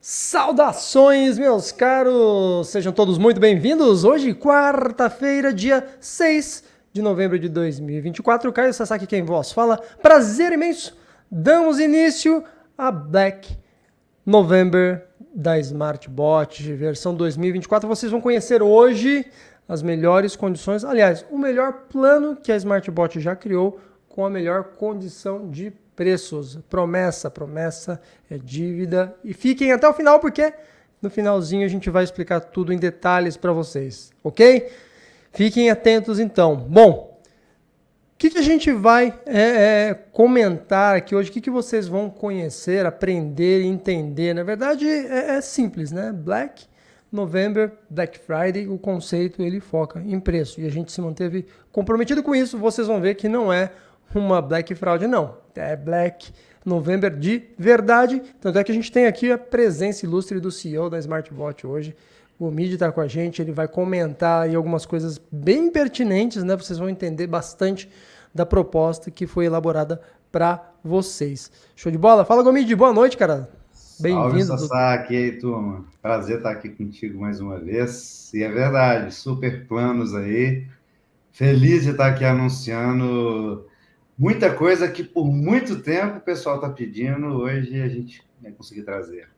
Saudações, meus caros! Sejam todos muito bem-vindos! Hoje, quarta-feira, dia 6 de novembro de 2024. Caio Sasaki, quem vos fala. Prazer imenso! Damos início a Black November da Smartbot, versão 2024. Vocês vão conhecer hoje as melhores condições, aliás, o melhor plano que a Smartbot já criou com a melhor condição de preços Promessa, promessa é dívida. E fiquem até o final, porque no finalzinho a gente vai explicar tudo em detalhes para vocês, ok? Fiquem atentos então. Bom, o que, que, a gente vai é, é, comentar aqui hoje? O que, que, vocês vão conhecer, aprender e entender? Na verdade, é, é simples, né? Black November, Black Friday, o conceito ele foca em preço e a gente se manteve comprometido com isso. Vocês vão ver que não é uma Black Fraud, não é Black November de verdade. Tanto é que a gente tem aqui a presença ilustre do CEO da Smartbot hoje. O Mid está com a gente, ele vai comentar aí algumas coisas bem pertinentes, né? Vocês vão entender bastante da proposta que foi elaborada para vocês. Show de bola? Fala, Gomid, boa noite, cara. Bem-vindo. Salve, aqui aí, turma. Prazer estar tá aqui contigo mais uma vez. E é verdade, super planos aí. Feliz de estar tá aqui anunciando muita coisa que por muito tempo o pessoal está pedindo, hoje a gente vai conseguir trazer.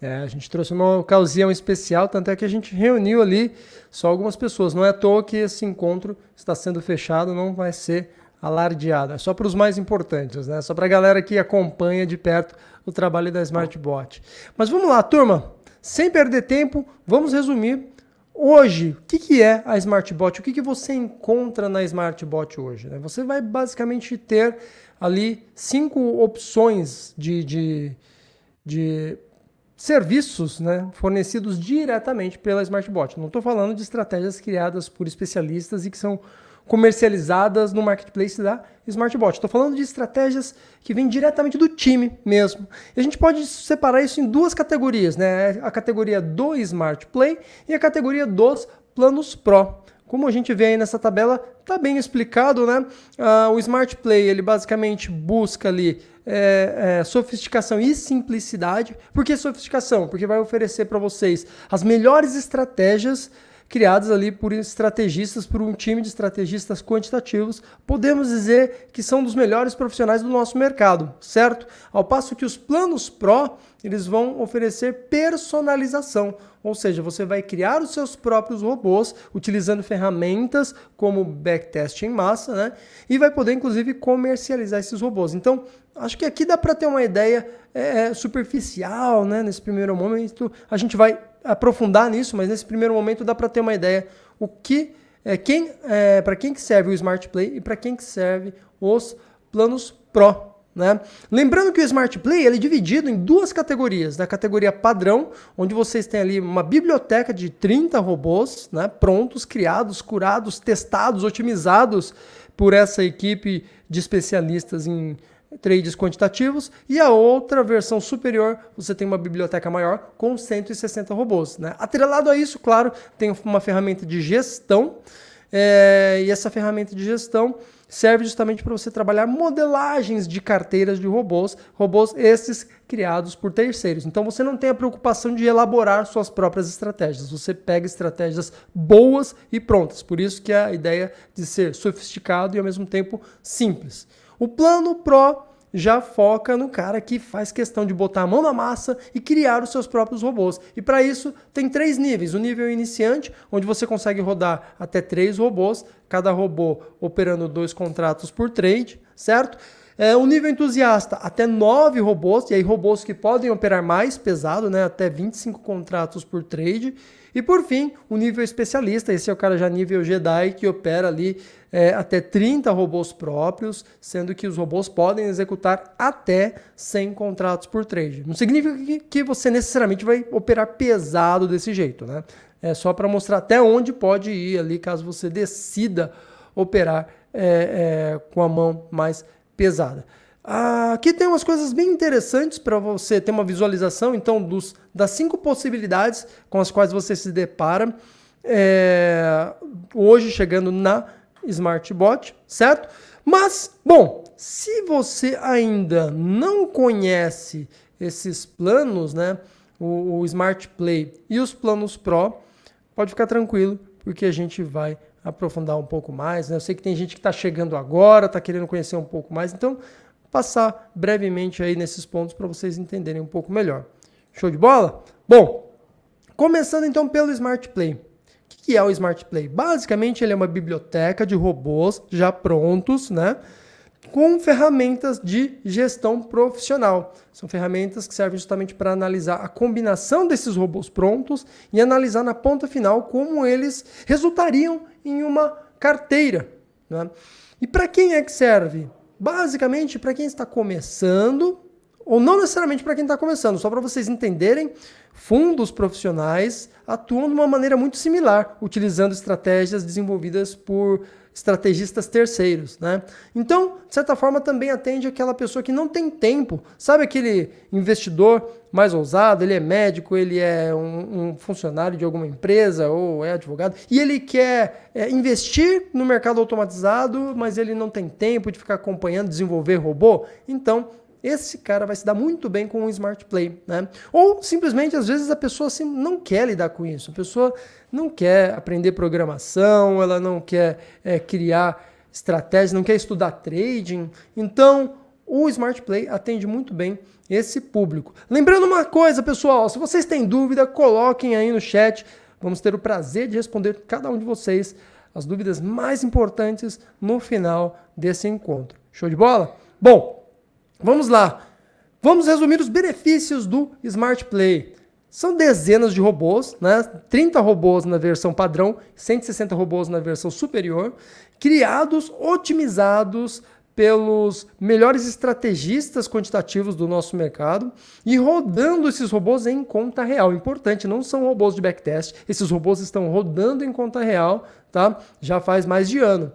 É, a gente trouxe uma ocasião especial, tanto é que a gente reuniu ali só algumas pessoas. Não é à toa que esse encontro está sendo fechado, não vai ser alardeado. É só para os mais importantes, né? Só para a galera que acompanha de perto o trabalho da Smartbot. Mas vamos lá, turma. Sem perder tempo, vamos resumir Hoje, o que, que é a SmartBot? O que, que você encontra na SmartBot hoje? Né? Você vai basicamente ter ali cinco opções de, de, de serviços né, fornecidos diretamente pela SmartBot. Não estou falando de estratégias criadas por especialistas e que são comercializadas no marketplace da Smartbot. Estou falando de estratégias que vêm diretamente do time mesmo. E a gente pode separar isso em duas categorias, né? A categoria do Smart Play e a categoria dos planos Pro. Como a gente vê aí nessa tabela, está bem explicado, né? Ah, o Smart Play ele basicamente busca ali é, é, sofisticação e simplicidade. Por que sofisticação? Porque vai oferecer para vocês as melhores estratégias criados ali por estrategistas, por um time de estrategistas quantitativos, podemos dizer que são dos melhores profissionais do nosso mercado, certo? Ao passo que os planos Pro, eles vão oferecer personalização, ou seja, você vai criar os seus próprios robôs utilizando ferramentas como backtest em massa, né? E vai poder inclusive comercializar esses robôs. Então, acho que aqui dá para ter uma ideia é, é, superficial, né? Nesse primeiro momento, a gente vai aprofundar nisso, mas nesse primeiro momento dá para ter uma ideia o que é, quem é, para quem que serve o Smart Play e para quem que serve os planos Pro. Né? Lembrando que o Smart Play ele é dividido em duas categorias. Na categoria padrão, onde vocês têm ali uma biblioteca de 30 robôs né? prontos, criados, curados, testados, otimizados por essa equipe de especialistas em trades quantitativos, e a outra versão superior, você tem uma biblioteca maior com 160 robôs. Né? Atrelado a isso, claro, tem uma ferramenta de gestão, é, e essa ferramenta de gestão serve justamente para você trabalhar modelagens de carteiras de robôs, robôs esses criados por terceiros. Então você não tem a preocupação de elaborar suas próprias estratégias, você pega estratégias boas e prontas. Por isso que a ideia de ser sofisticado e ao mesmo tempo simples. O plano Pro já foca no cara que faz questão de botar a mão na massa e criar os seus próprios robôs. E para isso tem três níveis: o nível iniciante, onde você consegue rodar até três robôs, cada robô operando dois contratos por trade, certo? É, o nível entusiasta, até nove robôs, e aí robôs que podem operar mais pesado, né, até 25 contratos por trade. E por fim, o nível especialista, esse é o cara já nível Jedi que opera ali é, até 30 robôs próprios, sendo que os robôs podem executar até 100 contratos por trade. Não significa que, que você necessariamente vai operar pesado desse jeito, né? É só para mostrar até onde pode ir ali caso você decida operar é, é, com a mão mais pesada. Ah, aqui tem umas coisas bem interessantes para você ter uma visualização, então, dos, das cinco possibilidades com as quais você se depara é, hoje, chegando na Smartbot, certo? Mas, bom, se você ainda não conhece esses planos, né, o, o Smart Play e os planos Pro, pode ficar tranquilo, porque a gente vai aprofundar um pouco mais. Né? Eu sei que tem gente que está chegando agora, está querendo conhecer um pouco mais, então passar brevemente aí nesses pontos para vocês entenderem um pouco melhor. Show de bola? Bom, começando então pelo Smart Play. O que é o Smart Play? Basicamente, ele é uma biblioteca de robôs já prontos, né? Com ferramentas de gestão profissional. São ferramentas que servem justamente para analisar a combinação desses robôs prontos e analisar na ponta final como eles resultariam em uma carteira. Né? E para quem é que serve? Basicamente, para quem está começando, ou não necessariamente para quem está começando, só para vocês entenderem, fundos profissionais atuam de uma maneira muito similar, utilizando estratégias desenvolvidas por estrategistas terceiros, né? Então, de certa forma, também atende aquela pessoa que não tem tempo. Sabe aquele investidor mais ousado? Ele é médico, ele é um, um funcionário de alguma empresa ou é advogado e ele quer é, investir no mercado automatizado, mas ele não tem tempo de ficar acompanhando, desenvolver robô. Então, esse cara vai se dar muito bem com o Smart Play, né? Ou simplesmente às vezes a pessoa assim, não quer lidar com isso, a pessoa não quer aprender programação, ela não quer é, criar estratégia, não quer estudar trading. Então o Smart Play atende muito bem esse público. Lembrando uma coisa, pessoal, se vocês têm dúvida, coloquem aí no chat. Vamos ter o prazer de responder cada um de vocês as dúvidas mais importantes no final desse encontro. Show de bola? Bom, Vamos lá. Vamos resumir os benefícios do Smart Play. São dezenas de robôs, né? 30 robôs na versão padrão, 160 robôs na versão superior, criados, otimizados pelos melhores estrategistas quantitativos do nosso mercado e rodando esses robôs em conta real. Importante, não são robôs de backtest, esses robôs estão rodando em conta real, tá? Já faz mais de ano.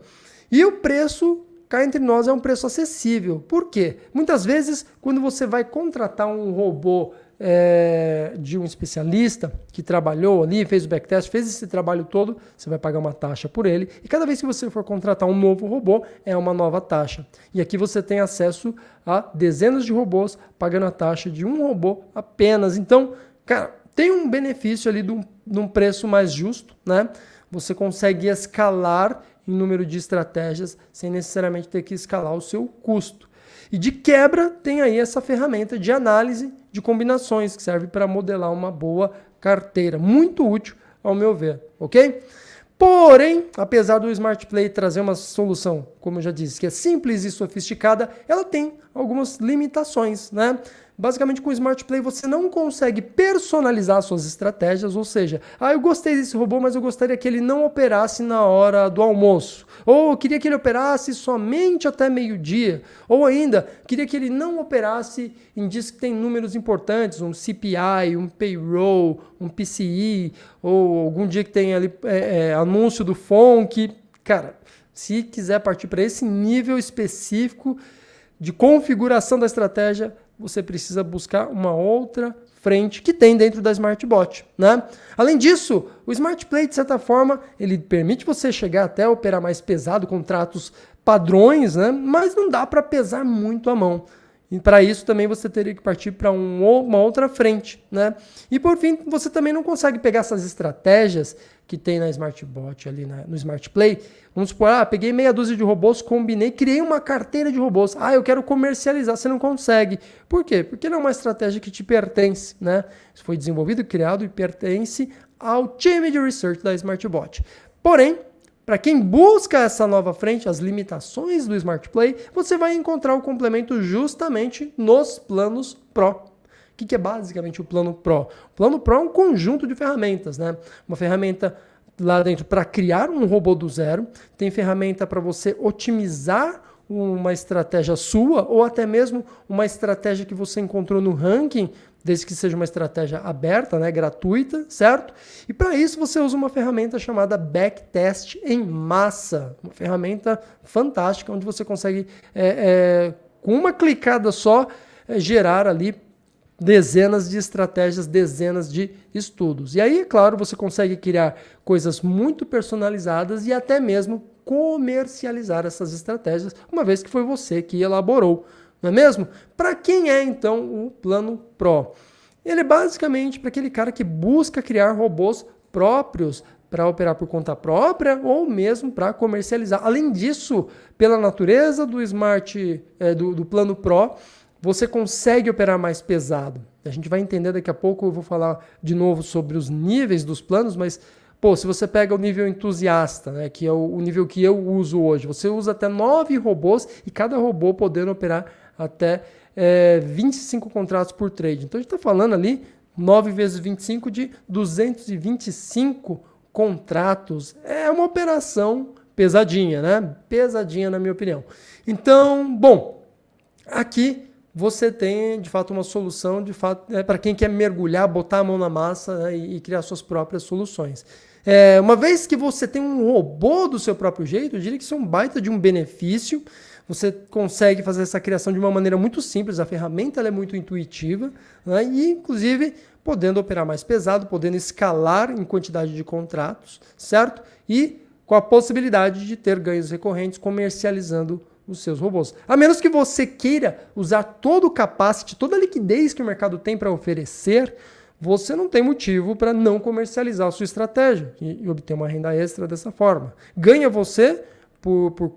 E o preço cá entre nós é um preço acessível. Por quê? Muitas vezes, quando você vai contratar um robô é, de um especialista que trabalhou ali, fez o backtest, fez esse trabalho todo, você vai pagar uma taxa por ele. E cada vez que você for contratar um novo robô, é uma nova taxa. E aqui você tem acesso a dezenas de robôs pagando a taxa de um robô apenas. Então, cara, tem um benefício ali de um, de um preço mais justo, né? Você consegue escalar em número de estratégias sem necessariamente ter que escalar o seu custo. E de quebra, tem aí essa ferramenta de análise de combinações que serve para modelar uma boa carteira, muito útil ao meu ver, OK? Porém, apesar do Smart Play trazer uma solução, como eu já disse, que é simples e sofisticada, ela tem algumas limitações, né? Basicamente, com o Smart Play você não consegue personalizar suas estratégias, ou seja, ah, eu gostei desse robô, mas eu gostaria que ele não operasse na hora do almoço. Ou eu queria que ele operasse somente até meio-dia. Ou ainda, queria que ele não operasse em dias que tem números importantes, um CPI, um payroll, um PCI, ou algum dia que tem ali é, é, anúncio do FONC. Cara, se quiser partir para esse nível específico de configuração da estratégia, você precisa buscar uma outra frente que tem dentro da SmartBot, né? Além disso, o SmartPlay de certa forma, ele permite você chegar até operar mais pesado, contratos padrões, né? Mas não dá para pesar muito a mão. E para isso também você teria que partir para um, uma outra frente, né? E por fim, você também não consegue pegar essas estratégias que tem na Smartbot, ali na, no Smart Play. Vamos supor, ah, peguei meia dúzia de robôs, combinei, criei uma carteira de robôs. Ah, eu quero comercializar, você não consegue. Por quê? Porque não é uma estratégia que te pertence, né? Isso foi desenvolvido, criado e pertence ao time de research da Smartbot. Porém, para quem busca essa nova frente, as limitações do Smart Play, você vai encontrar o complemento justamente nos planos Pro. O que, que é basicamente o Plano Pro? O Plano Pro é um conjunto de ferramentas, né? Uma ferramenta lá dentro para criar um robô do zero, tem ferramenta para você otimizar uma estratégia sua ou até mesmo uma estratégia que você encontrou no ranking, desde que seja uma estratégia aberta, né, gratuita, certo? E para isso você usa uma ferramenta chamada Backtest em massa, uma ferramenta fantástica onde você consegue é, é, com uma clicada só é, gerar ali dezenas de estratégias, dezenas de estudos. E aí, claro, você consegue criar coisas muito personalizadas e até mesmo comercializar essas estratégias, uma vez que foi você que elaborou, não é mesmo? Para quem é então o Plano Pro? Ele é basicamente para aquele cara que busca criar robôs próprios para operar por conta própria ou mesmo para comercializar. Além disso, pela natureza do Smart, é, do, do Plano Pro, você consegue operar mais pesado. A gente vai entender daqui a pouco, eu vou falar de novo sobre os níveis dos planos, mas pô, se você pega o nível entusiasta, né, que é o, nível que eu uso hoje, você usa até nove robôs e cada robô podendo operar até é, 25 contratos por trade. Então a gente está falando ali 9 vezes 25 de 225 contratos. É uma operação pesadinha, né? Pesadinha, na minha opinião. Então, bom, aqui você tem de fato uma solução de fato né, para quem quer mergulhar, botar a mão na massa né, e, e, criar suas próprias soluções. É, uma vez que você tem um robô do seu próprio jeito, eu diria que isso é um baita de um benefício. Você consegue fazer essa criação de uma maneira muito simples, a ferramenta é muito intuitiva, né, e inclusive podendo operar mais pesado, podendo escalar em quantidade de contratos, certo? E com a possibilidade de ter ganhos recorrentes comercializando os seus robôs. A menos que você queira usar todo o capacity, toda a liquidez que o mercado tem para oferecer, você não tem motivo para não comercializar a sua estratégia e, obter uma renda extra dessa forma. Ganha você por, por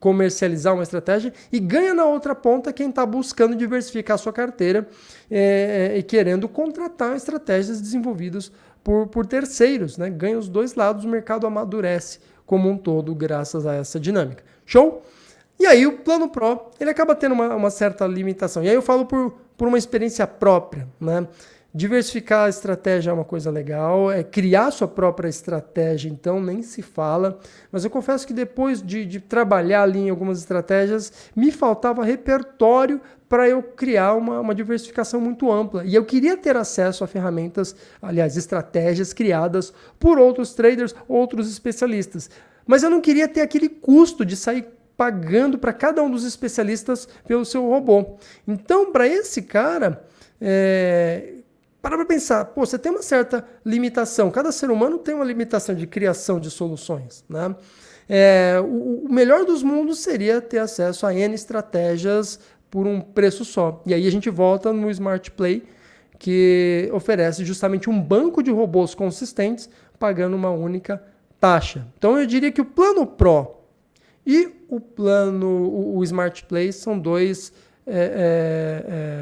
comercializar uma estratégia e ganha na outra ponta quem está buscando diversificar a sua carteira é, é, e querendo contratar estratégias desenvolvidas por, por terceiros. Né? Ganha os dois lados, o mercado amadurece como um todo graças a essa dinâmica. Show? E aí o plano Pro, ele acaba tendo uma, uma certa limitação. E aí eu falo por, por uma experiência própria, né? Diversificar a estratégia é uma coisa legal, é criar sua própria estratégia, então nem se fala. Mas eu confesso que depois de, de trabalhar ali em algumas estratégias, me faltava repertório para eu criar uma, uma, diversificação muito ampla. E eu queria ter acesso a ferramentas, aliás, estratégias criadas por outros traders, outros especialistas. Mas eu não queria ter aquele custo de sair pagando para cada um dos especialistas pelo seu robô. Então, para esse cara, é, para para pensar, pô, você tem uma certa limitação. Cada ser humano tem uma limitação de criação de soluções, né? É, o, o melhor dos mundos seria ter acesso a N estratégias por um preço só. E aí a gente volta no Smart Play, que oferece justamente um banco de robôs consistentes pagando uma única taxa. Então eu diria que o plano Pro e o plano, o, o Smart Play são dois é,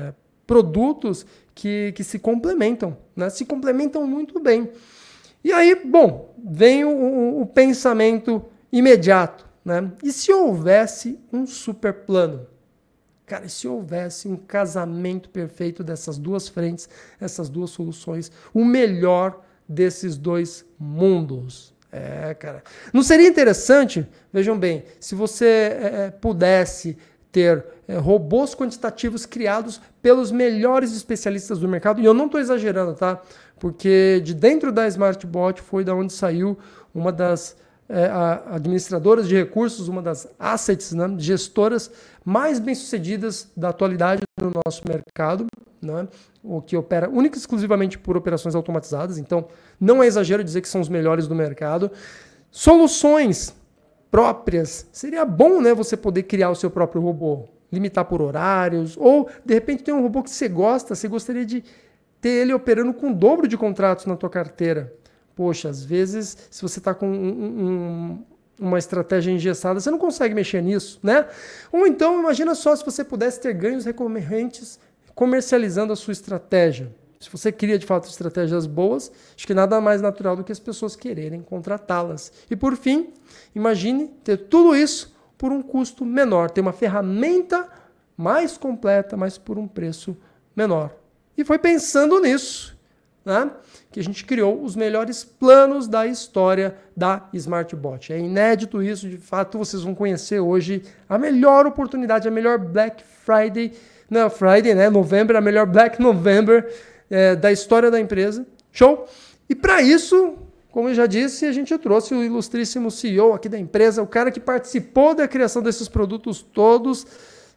é, é, produtos que, que se complementam, né? se complementam muito bem. E aí, bom, vem o, o pensamento imediato, né? E se houvesse um super plano? Cara, e se houvesse um casamento perfeito dessas duas frentes, essas duas soluções, o melhor desses dois mundos? É, cara. Não seria interessante, vejam bem, se você é, é, pudesse ter é, robôs quantitativos criados pelos melhores especialistas do mercado, e eu não estou exagerando, tá? Porque de dentro da SmartBot foi da onde saiu uma das é, administradoras de recursos, uma das assets, né, gestoras mais bem-sucedidas da atualidade no nosso mercado né? o que opera única e exclusivamente por operações automatizadas, então não é exagero dizer que são os melhores do mercado. Soluções próprias, seria bom né, você poder criar o seu próprio robô, limitar por horários, ou de repente tem um robô que você gosta, você gostaria de ter ele operando com o dobro de contratos na tua carteira. Poxa, às vezes, se você está com um, um uma estratégia engessada, você não consegue mexer nisso, né? Ou então, imagina só se você pudesse ter ganhos recorrentes comercializando a sua estratégia. Se você cria de fato estratégias boas, acho que nada mais natural do que as pessoas quererem contratá-las. E por fim, imagine ter tudo isso por um custo menor, ter uma ferramenta mais completa, mas por um preço menor. E foi pensando nisso né, que a gente criou os melhores planos da história da SmartBot. É inédito isso, de fato, vocês vão conhecer hoje a melhor oportunidade, a melhor Black Friday na Friday, né? November, a melhor Black November é, da história da empresa. Show? E para isso, como eu já disse, a gente trouxe o ilustríssimo CEO aqui da empresa, o cara que participou da criação desses produtos todos.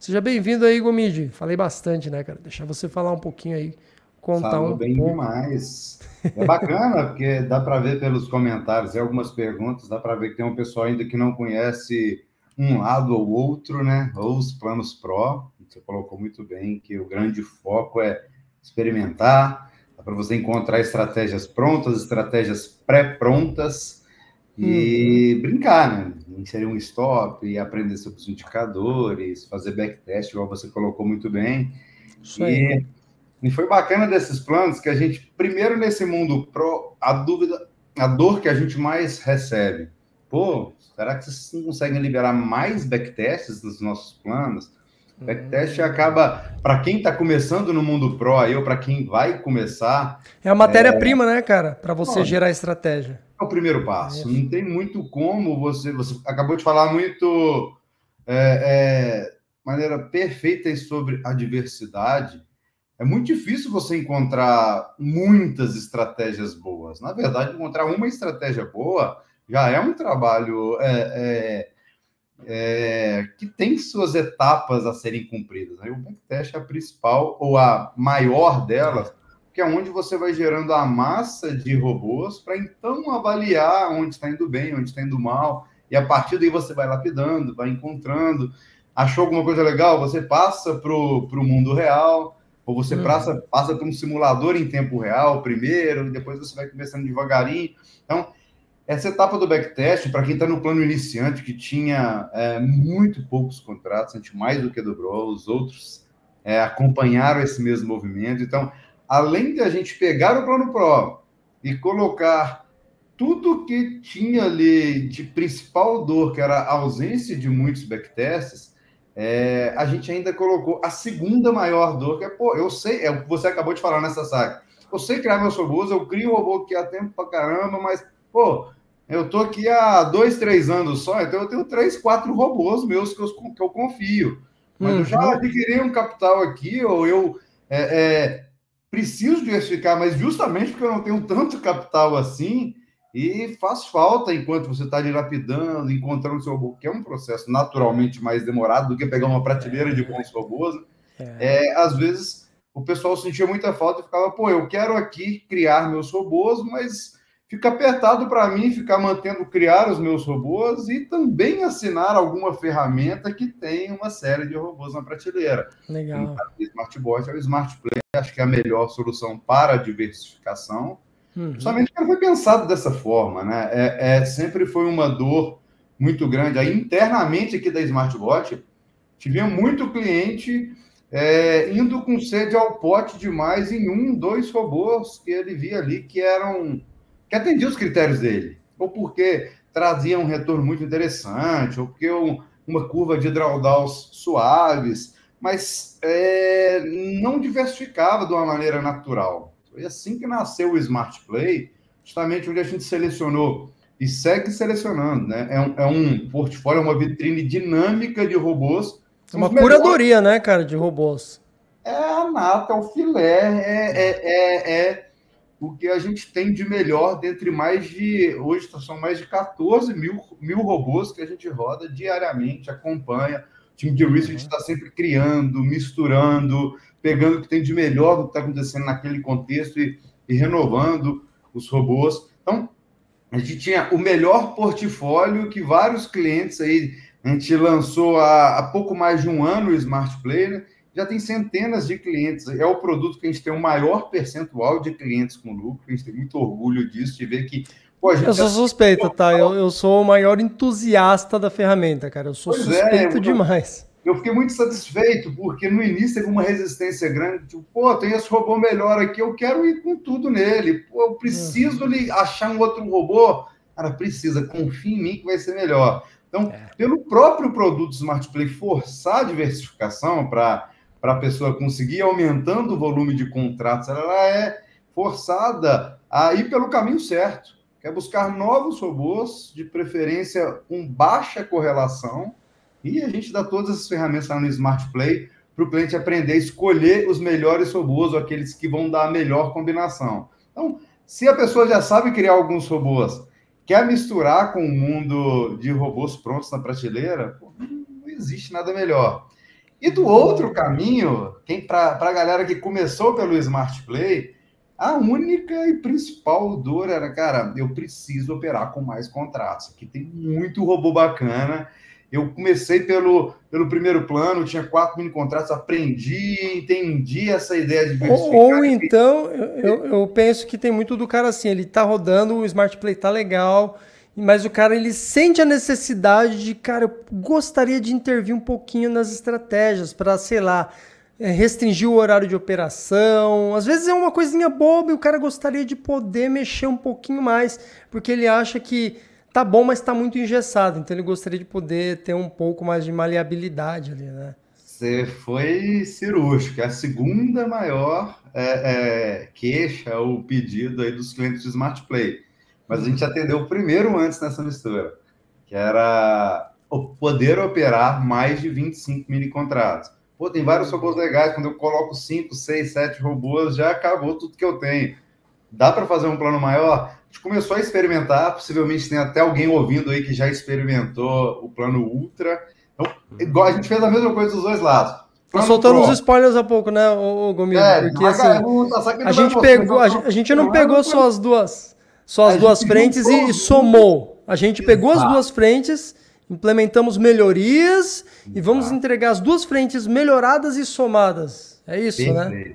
Seja bem-vindo aí, Gomide. Falei bastante, né, cara? Deixar você falar um pouquinho aí, contar Falou um bem pouco. demais. É bacana, porque dá para ver pelos comentários e algumas perguntas, dá para ver que tem um pessoal ainda que não conhece um lado ou outro, né? Ou os planos pró. Você colocou muito bem que o grande foco é experimentar, é para você encontrar estratégias prontas, estratégias pré-prontas e hum. brincar, né? Inserir um stop, e aprender sobre os indicadores, fazer backtest, igual você colocou muito bem. Isso aí. E, e foi bacana desses planos que a gente, primeiro nesse mundo pro, a dúvida, a dor que a gente mais recebe. Pô, será que vocês conseguem liberar mais backtests dos nossos planos? Backtest acaba, para quem está começando no mundo pro, ou para quem vai começar. É a matéria-prima, é né, cara? Para você Bom, gerar estratégia. É o primeiro passo. É Não tem muito como você. Você acabou de falar muito. É, é maneira perfeita sobre a diversidade. É muito difícil você encontrar muitas estratégias boas. Na verdade, encontrar uma estratégia boa já é um trabalho é, é é, que tem suas etapas a serem cumpridas. Né? O backtest é a principal ou a maior delas, que é onde você vai gerando a massa de robôs para então avaliar onde está indo bem, onde está indo mal, e a partir daí você vai lapidando, vai encontrando. Achou alguma coisa legal? Você passa para o mundo real, ou você uhum. passa, passa para um simulador em tempo real primeiro, e depois você vai começando devagarinho. Então, essa etapa do backtest, para quem está no plano iniciante, que tinha é, muito poucos contratos, a gente mais do que dobrou, os outros é, acompanharam esse mesmo movimento. Então, além de a gente pegar o plano Pro e colocar tudo que tinha ali de principal dor, que era a ausência de muitos backtests, é, a gente ainda colocou a segunda maior dor, que é, pô, eu sei, é o que você acabou de falar nessa saga. Eu sei criar meus robôs, eu crio o robô que há tempo pra caramba, mas, pô, eu tô aqui há dois, três anos só, então eu tenho três, quatro robôs meus que eu, que eu confio. Mas uhum. eu já uhum. adquiri um capital aqui, ou eu é, é, preciso diversificar, mas justamente porque eu não tenho tanto capital assim, e faz falta enquanto você está dilapidando, encontrando seu robô, que é um processo naturalmente mais demorado do que pegar uma prateleira de bons robôs. Né? É. é. às vezes o pessoal sentia muita falta e ficava, pô, eu quero aqui criar meus robôs, mas fica apertado para mim ficar mantendo criar os meus robôs e também assinar alguma ferramenta que tem uma série de robôs na prateleira. Legal. O então, Smartbot é o Smartplay, acho que é a melhor solução para a diversificação. Uhum. Justamente porque foi pensado dessa forma, né? É, é, sempre foi uma dor muito grande. Aí, internamente aqui da Smartbot, tivemos muito cliente é, indo com sede ao pote demais em um, dois robôs que ele via ali que eram que atendia os critérios dele, ou porque trazia um retorno muito interessante, ou porque um, uma curva de drawdowns suaves, mas é, não diversificava de uma maneira natural. Foi assim que nasceu o Smart Play, justamente onde a gente selecionou e segue selecionando, né? É um, é um portfólio, é uma vitrine dinâmica de robôs. É uma curadoria, melhores... né, cara, de robôs. É a nata, é o filé, é, é, é, é o que a gente tem de melhor dentre mais de. Hoje são mais de 14 mil, mil robôs que a gente roda diariamente, acompanha. O time de research está sempre criando, misturando, pegando o que tem de melhor do que está acontecendo naquele contexto e, e renovando os robôs. Então, a gente tinha o melhor portfólio que vários clientes aí. A gente lançou há, há pouco mais de um ano o Smart Player, né? já tem centenas de clientes. É o produto que a gente tem o maior percentual de clientes com lucro. A gente tem muito orgulho disso, de ver que. Pô, eu sou tá suspeito, tá? Eu, eu sou o maior entusiasta da ferramenta, cara. Eu sou pois é, suspeito é, demais. Eu fiquei muito satisfeito, porque no início teve uma resistência grande. Tipo, pô, tem esse robô melhor aqui, eu quero ir com tudo nele. Pô, eu preciso uhum. achar um outro robô. Cara, precisa, confia em mim que vai ser melhor. Então, é. pelo próprio produto Smart Play forçar a diversificação para para a pessoa conseguir, aumentando o volume de contratos, ela é forçada a ir pelo caminho certo, que é buscar novos robôs, de preferência com baixa correlação, e a gente dá todas essas ferramentas lá no Smart Play para o cliente aprender a escolher os melhores robôs, ou aqueles que vão dar a melhor combinação. Então, se a pessoa já sabe criar alguns robôs, quer misturar com o mundo de robôs prontos na prateleira, não existe nada melhor. E do outro caminho, para a galera que começou pelo Smart Play, a única e principal dor era, cara, eu preciso operar com mais contratos. Aqui tem muito robô bacana. Eu comecei pelo, pelo primeiro plano, tinha quatro mini contratos, aprendi, entendi essa ideia de diversificar. Ou, ou então, eu, eu penso que tem muito do cara assim, ele está rodando, o Smart Play tá legal, mas o cara ele sente a necessidade de, cara, eu gostaria de intervir um pouquinho nas estratégias para, sei lá, é, restringir o horário de operação. Às vezes é uma coisinha boba e o cara gostaria de poder mexer um pouquinho mais, porque ele acha que tá bom, mas tá muito engessado. Então ele gostaria de poder ter um pouco mais de maleabilidade ali, né? Você foi cirúrgico, é a segunda maior é, é, queixa ou pedido aí dos clientes de Smart Play mas a gente uhum. atendeu o primeiro antes nessa mistura, que era poder operar mais de 25 mini contratos. Pô, tem vários robôs legais, quando eu coloco 5, 6, 7 robôs, já acabou tudo que eu tenho. Dá para fazer um plano maior? A gente começou a experimentar, possivelmente tem até alguém ouvindo aí que já experimentou o plano Ultra. Então, a gente fez a mesma coisa dos dois lados. Tá soltando uns spoilers há pouco, né, ô, Gomes? É, porque, assim, tá a, gente pegou, a, gente não pegou só as duas. Só as a duas frentes e, e somou. A gente Exato. pegou as tá. duas frentes, implementamos melhorias Exato. e vamos tá. entregar as duas frentes melhoradas e somadas. É isso, Bem né?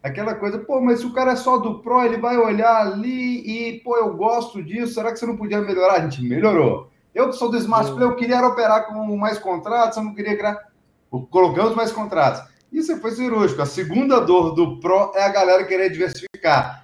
Aquela coisa, pô, mas se o cara é só do Pro, ele vai olhar ali e, pô, eu gosto disso, será que você não podia melhorar? A gente melhorou. Eu que sou do Smart Play, eu queria operar com mais contratos, eu não queria criar. Colocamos mais contratos. Isso foi cirúrgico. A segunda dor do Pro é a galera querer diversificar.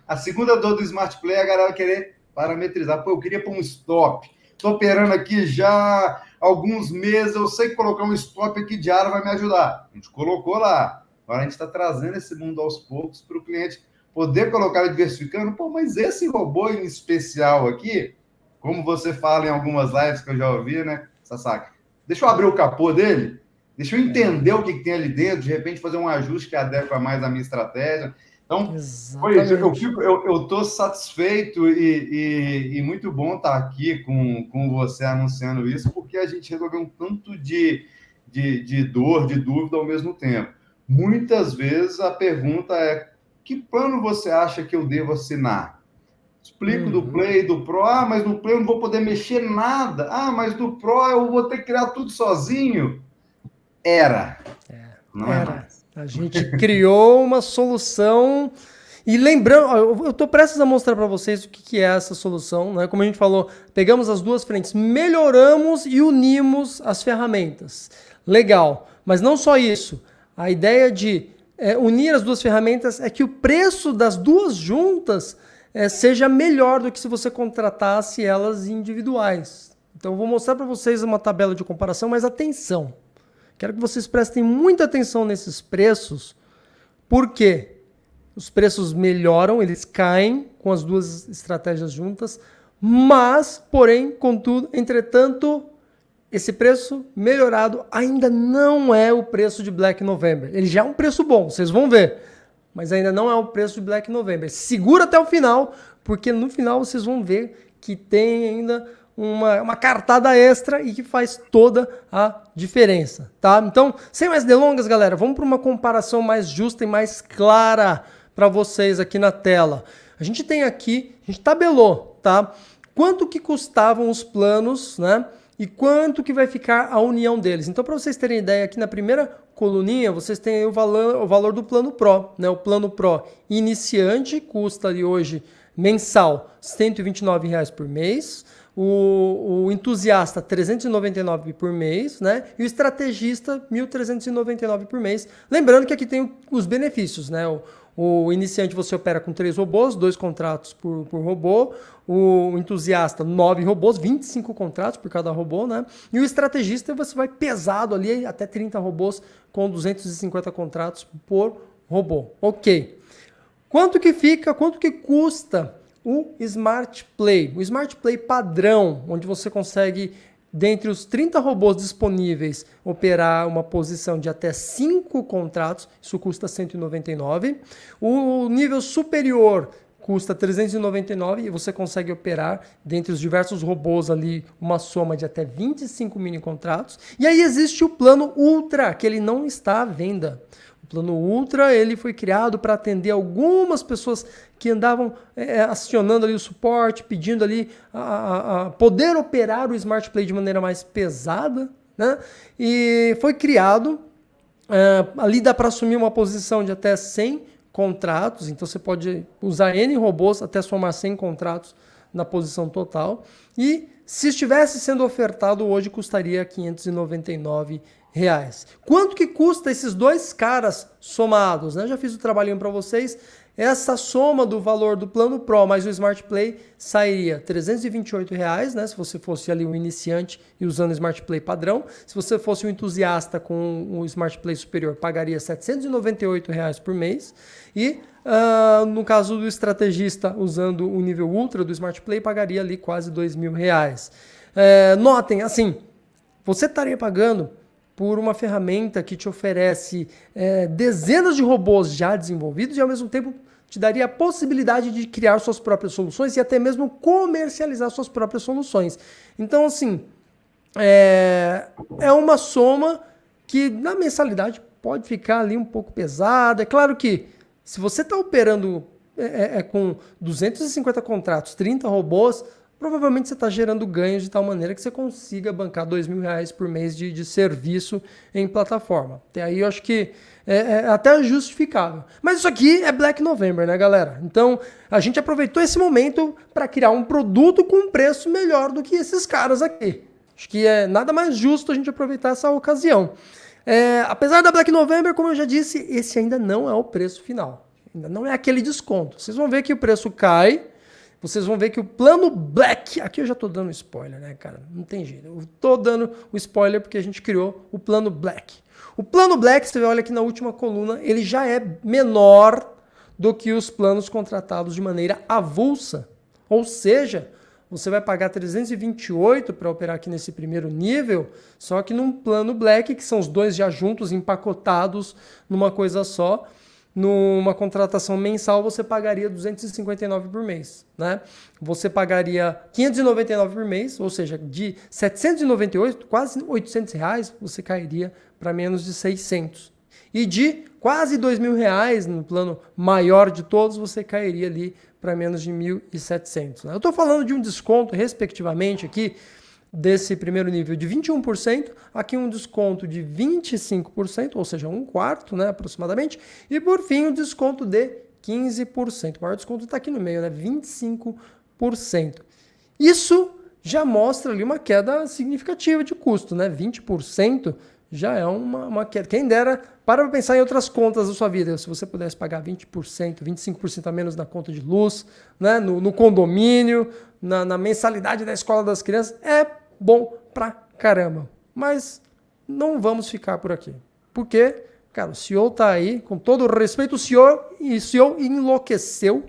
A segunda dor do smart play é a galera querer parametrizar. Pô, eu queria pôr um stop. Estou operando aqui já alguns meses, eu sei que colocar um stop aqui diário vai me ajudar. A gente colocou lá. Agora a gente está trazendo esse mundo aos poucos para o cliente poder colocar e diversificando. Pô, mas esse robô em especial aqui, como você fala em algumas lives que eu já ouvi, né, Sasaki? Deixa eu abrir o capô dele, deixa eu entender é. o que, que, tem ali dentro, de repente fazer um ajuste que adequa mais à minha estratégia. Então, eu, fico, eu, eu tô satisfeito e, e, e, muito bom estar tá aqui com, com você anunciando isso, porque a gente resolveu um tanto de, de, de dor, de dúvida ao mesmo tempo. Muitas vezes a pergunta é: que plano você acha que eu devo assinar? Explico uhum. do Play, do Pro. Ah, mas no Play eu não vou poder mexer nada. Ah, mas do Pro eu vou ter que criar tudo sozinho. Era. É. Não é era. É mais. A gente criou uma solução. E lembrando, eu estou prestes a mostrar para vocês o que, que é essa solução. Né? Como a gente falou, pegamos as duas frentes, melhoramos e unimos as ferramentas. Legal. Mas não só isso. A ideia de é, unir as duas ferramentas é que o preço das duas juntas é, seja melhor do que se você contratasse elas individuais. Então, eu vou mostrar para vocês uma tabela de comparação, mas atenção. Quero que vocês prestem muita atenção nesses preços, porque os preços melhoram, eles caem com as duas estratégias juntas, mas, porém, contudo, entretanto, esse preço melhorado ainda não é o preço de Black November. Ele já é um preço bom, vocês vão ver, mas ainda não é o preço de Black November. Segura até o final, porque no final vocês vão ver que tem ainda uma, uma cartada extra e que faz toda a diferença, tá? Então, sem mais delongas, galera, vamos para uma comparação mais justa e mais clara para vocês aqui na tela. A gente tem aqui, a gente tabelou, tá? Quanto que custavam os planos, né? E quanto que vai ficar a união deles. Então, para vocês terem ideia, aqui na primeira coluninha, vocês têm o valor, o valor do plano Pro, né? O plano Pro iniciante custa de hoje mensal R$ reais por mês o, o entusiasta 399 por mês, né? E o estrategista 1.399 por mês. Lembrando que aqui tem os benefícios, né? O, o iniciante você opera com três robôs, dois contratos por, por robô. O entusiasta, nove robôs, 25 contratos por cada robô, né? E o estrategista você vai pesado ali, até 30 robôs com 250 contratos por robô. Ok. Quanto que fica, quanto que custa o Smart Play. O Smart Play padrão, onde você consegue, dentre os 30 robôs disponíveis, operar uma posição de até 5 contratos, isso custa 199. O nível superior custa 399 e você consegue operar dentre os diversos robôs ali uma soma de até 25 mini contratos. E aí existe o plano Ultra, que ele não está à venda. O plano Ultra ele foi criado para atender algumas pessoas que andavam é, é, acionando ali o suporte, pedindo ali a, a, a poder operar o Smart Play de maneira mais pesada, né? E foi criado é, ali dá para assumir uma posição de até 100 contratos, então você pode usar N robôs até somar 100 contratos na posição total. E se estivesse sendo ofertado hoje, custaria R$ 599 reais. Quanto que custa esses dois caras somados? Né? já fiz o trabalhinho para vocês. Essa soma do valor do plano Pro mais o Smart Play sairia R$ reais, né? Se você fosse ali um iniciante e usando o Smart Play padrão. Se você fosse um entusiasta com o um Smart Play superior, pagaria R$ 798 reais por mês. E uh, no caso do estrategista usando o nível Ultra do Smart Play, pagaria ali quase R$ 2.000. É, notem, assim, você estaria pagando por uma ferramenta que te oferece é, dezenas de robôs já desenvolvidos e ao mesmo tempo te daria a possibilidade de criar suas próprias soluções e até mesmo comercializar suas próprias soluções. Então, assim, é, é uma soma que na mensalidade pode ficar ali um pouco pesada. É claro que se você está operando é, é, é com 250 contratos, 30 robôs, provavelmente você está gerando ganhos de tal maneira que você consiga bancar dois mil reais por mês de, de serviço em plataforma. Até aí eu acho que é, é até justificável. Mas isso aqui é Black November, né, galera? Então a gente aproveitou esse momento para criar um produto com um preço melhor do que esses caras aqui. Acho que é nada mais justo a gente aproveitar essa ocasião. É, apesar da Black November, como eu já disse, esse ainda não é o preço final. Ainda não é aquele desconto. Vocês vão ver que o preço cai vocês vão ver que o plano Black. Aqui eu já tô dando spoiler, né, cara? Não tem jeito. Eu tô dando o spoiler porque a gente criou o plano Black. O plano Black, você olha aqui na última coluna, ele já é menor do que os planos contratados de maneira avulsa. Ou seja, você vai pagar 328 para operar aqui nesse primeiro nível, só que num plano Black, que são os dois já juntos, empacotados numa coisa só, numa contratação mensal você pagaria 259 por mês, né? Você pagaria 599 por mês, ou seja, de 798, quase 800 reais, você cairia para menos de 600. E de quase 2 mil reais, no plano maior de todos, você cairia ali para menos de 1.700. Né? Eu estou falando de um desconto, respectivamente, aqui, desse primeiro nível de 21%, aqui um desconto de 25%, ou seja, um quarto, né, aproximadamente, e por fim um desconto de 15%. O maior desconto está aqui no meio, né, 25%. Isso já mostra ali uma queda significativa de custo, né, 20% já é uma, uma queda. Quem dera, para pensar em outras contas da sua vida. Se você pudesse pagar 20%, 25% a menos na conta de luz, né? no, no condomínio, na, na, mensalidade da escola das crianças, é bom pra caramba. Mas não vamos ficar por aqui. Porque, cara, o senhor tá aí, com todo respeito, o senhor, e o senhor enlouqueceu.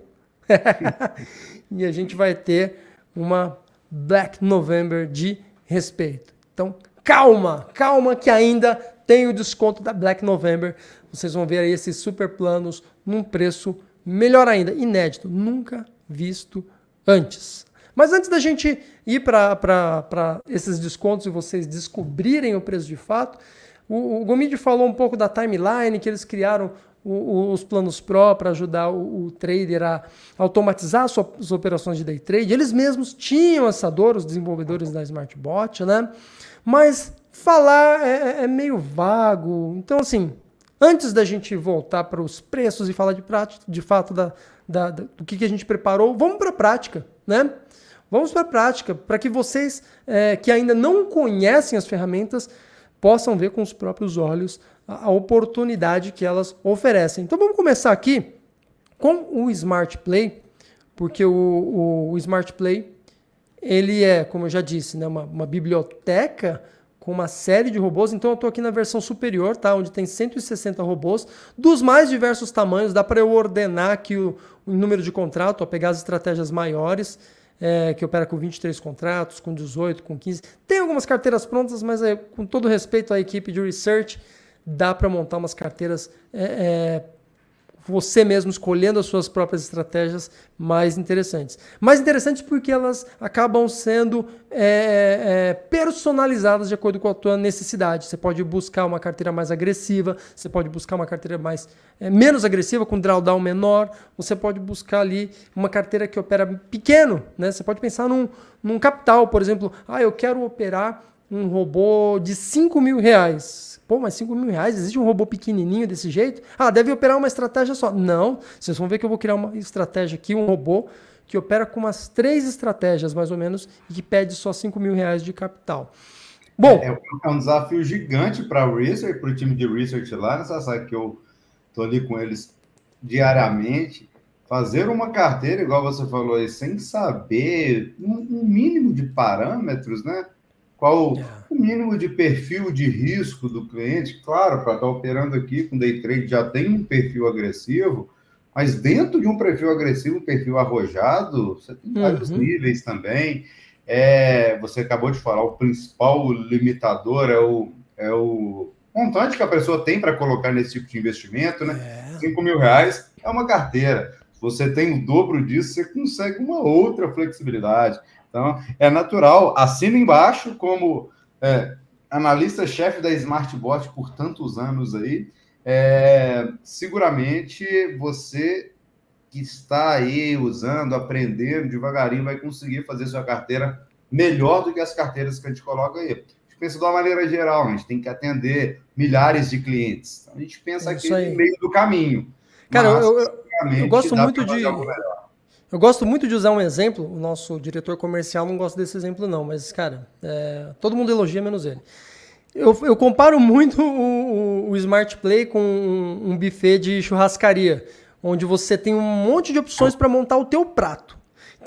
e a gente vai ter uma Black November de respeito. Então, calma, calma que ainda tem o desconto da Black November. Vocês vão ver aí esses super planos num preço melhor ainda, inédito, nunca visto antes. Mas antes da gente ir para esses descontos e vocês descobrirem o preço de fato, o, o Gomide falou um pouco da timeline que eles criaram o, o, os planos Pro para ajudar o, o, trader a automatizar suas operações de day trade. Eles mesmos tinham essa dor, os desenvolvedores da Smartbot, né? Mas falar é, é, é meio vago. Então, assim, antes da gente voltar para os preços e falar de, prática, de fato da, da, da, do que, que a gente preparou, vamos para a prática, né? Vamos para a prática, para que vocês é, que ainda não conhecem as ferramentas possam ver com os próprios olhos a, a oportunidade que elas oferecem. Então vamos começar aqui com o Smart Play, porque o, o, o Smart Play ele é, como eu já disse, né, uma, uma biblioteca com uma série de robôs. Então eu estou aqui na versão superior, tá? Onde tem 160 robôs dos mais diversos tamanhos. Dá para eu ordenar aqui o, o número de contrato, ó, pegar as estratégias maiores é, que opera com 23 contratos, com 18, com 15. Tem algumas carteiras prontas, mas é, com todo respeito à equipe de research, dá para montar umas carteiras é, é você mesmo escolhendo as suas próprias estratégias mais interessantes. Mais interessantes porque elas acabam sendo é, é, é, personalizadas de acordo com a tua necessidade. Você pode buscar uma carteira mais agressiva, você pode buscar uma carteira mais é, menos agressiva, com drawdown menor, você pode buscar ali uma carteira que opera pequeno. Né? Você pode pensar num, num capital, por exemplo, ah, eu quero operar um robô de 5 mil reais. Pô, mas 5 mil reais? Existe um robô pequenininho desse jeito? Ah, deve operar uma estratégia só. Não, vocês vão ver que eu vou criar uma estratégia aqui, um robô que opera com umas três estratégias, mais ou menos, e que pede só 5 mil reais de capital. Bom... É, é um é desafio gigante para o Research, para o time de Research lá, nessa sabe que eu estou ali com eles diariamente, fazer uma carteira, igual você falou aí, sem saber um, um mínimo de parâmetros, né? Qual é. o mínimo de perfil de risco do cliente? Claro, para estar tá operando aqui com day trade já tem um perfil agressivo, mas dentro de um perfil agressivo, um perfil arrojado, você tem vários uhum. níveis também. É, você acabou de falar, o principal limitador é o, é o montante que a pessoa tem para colocar nesse tipo de investimento, né? É. 5 mil reais é uma carteira. Se você tem o dobro disso, você consegue uma outra flexibilidade. Então, é natural, assina embaixo como é, analista-chefe da Smartbot por tantos anos aí, é, seguramente você que está aí usando, aprendendo, devagarinho, vai conseguir fazer sua carteira melhor do que as carteiras que a gente coloca aí. A gente pensa de uma maneira geral, a gente tem que atender milhares de clientes. Então, a gente pensa é aqui no meio do caminho. Cara, mas, eu, eu, eu gosto muito de... Eu gosto muito de usar um exemplo, o nosso diretor comercial não gosta desse exemplo não, mas, cara, é, todo mundo elogia menos ele. Eu, eu comparo muito o, o, o, Smart Play com um, um buffet de churrascaria, onde você tem um monte de opções para montar o teu prato.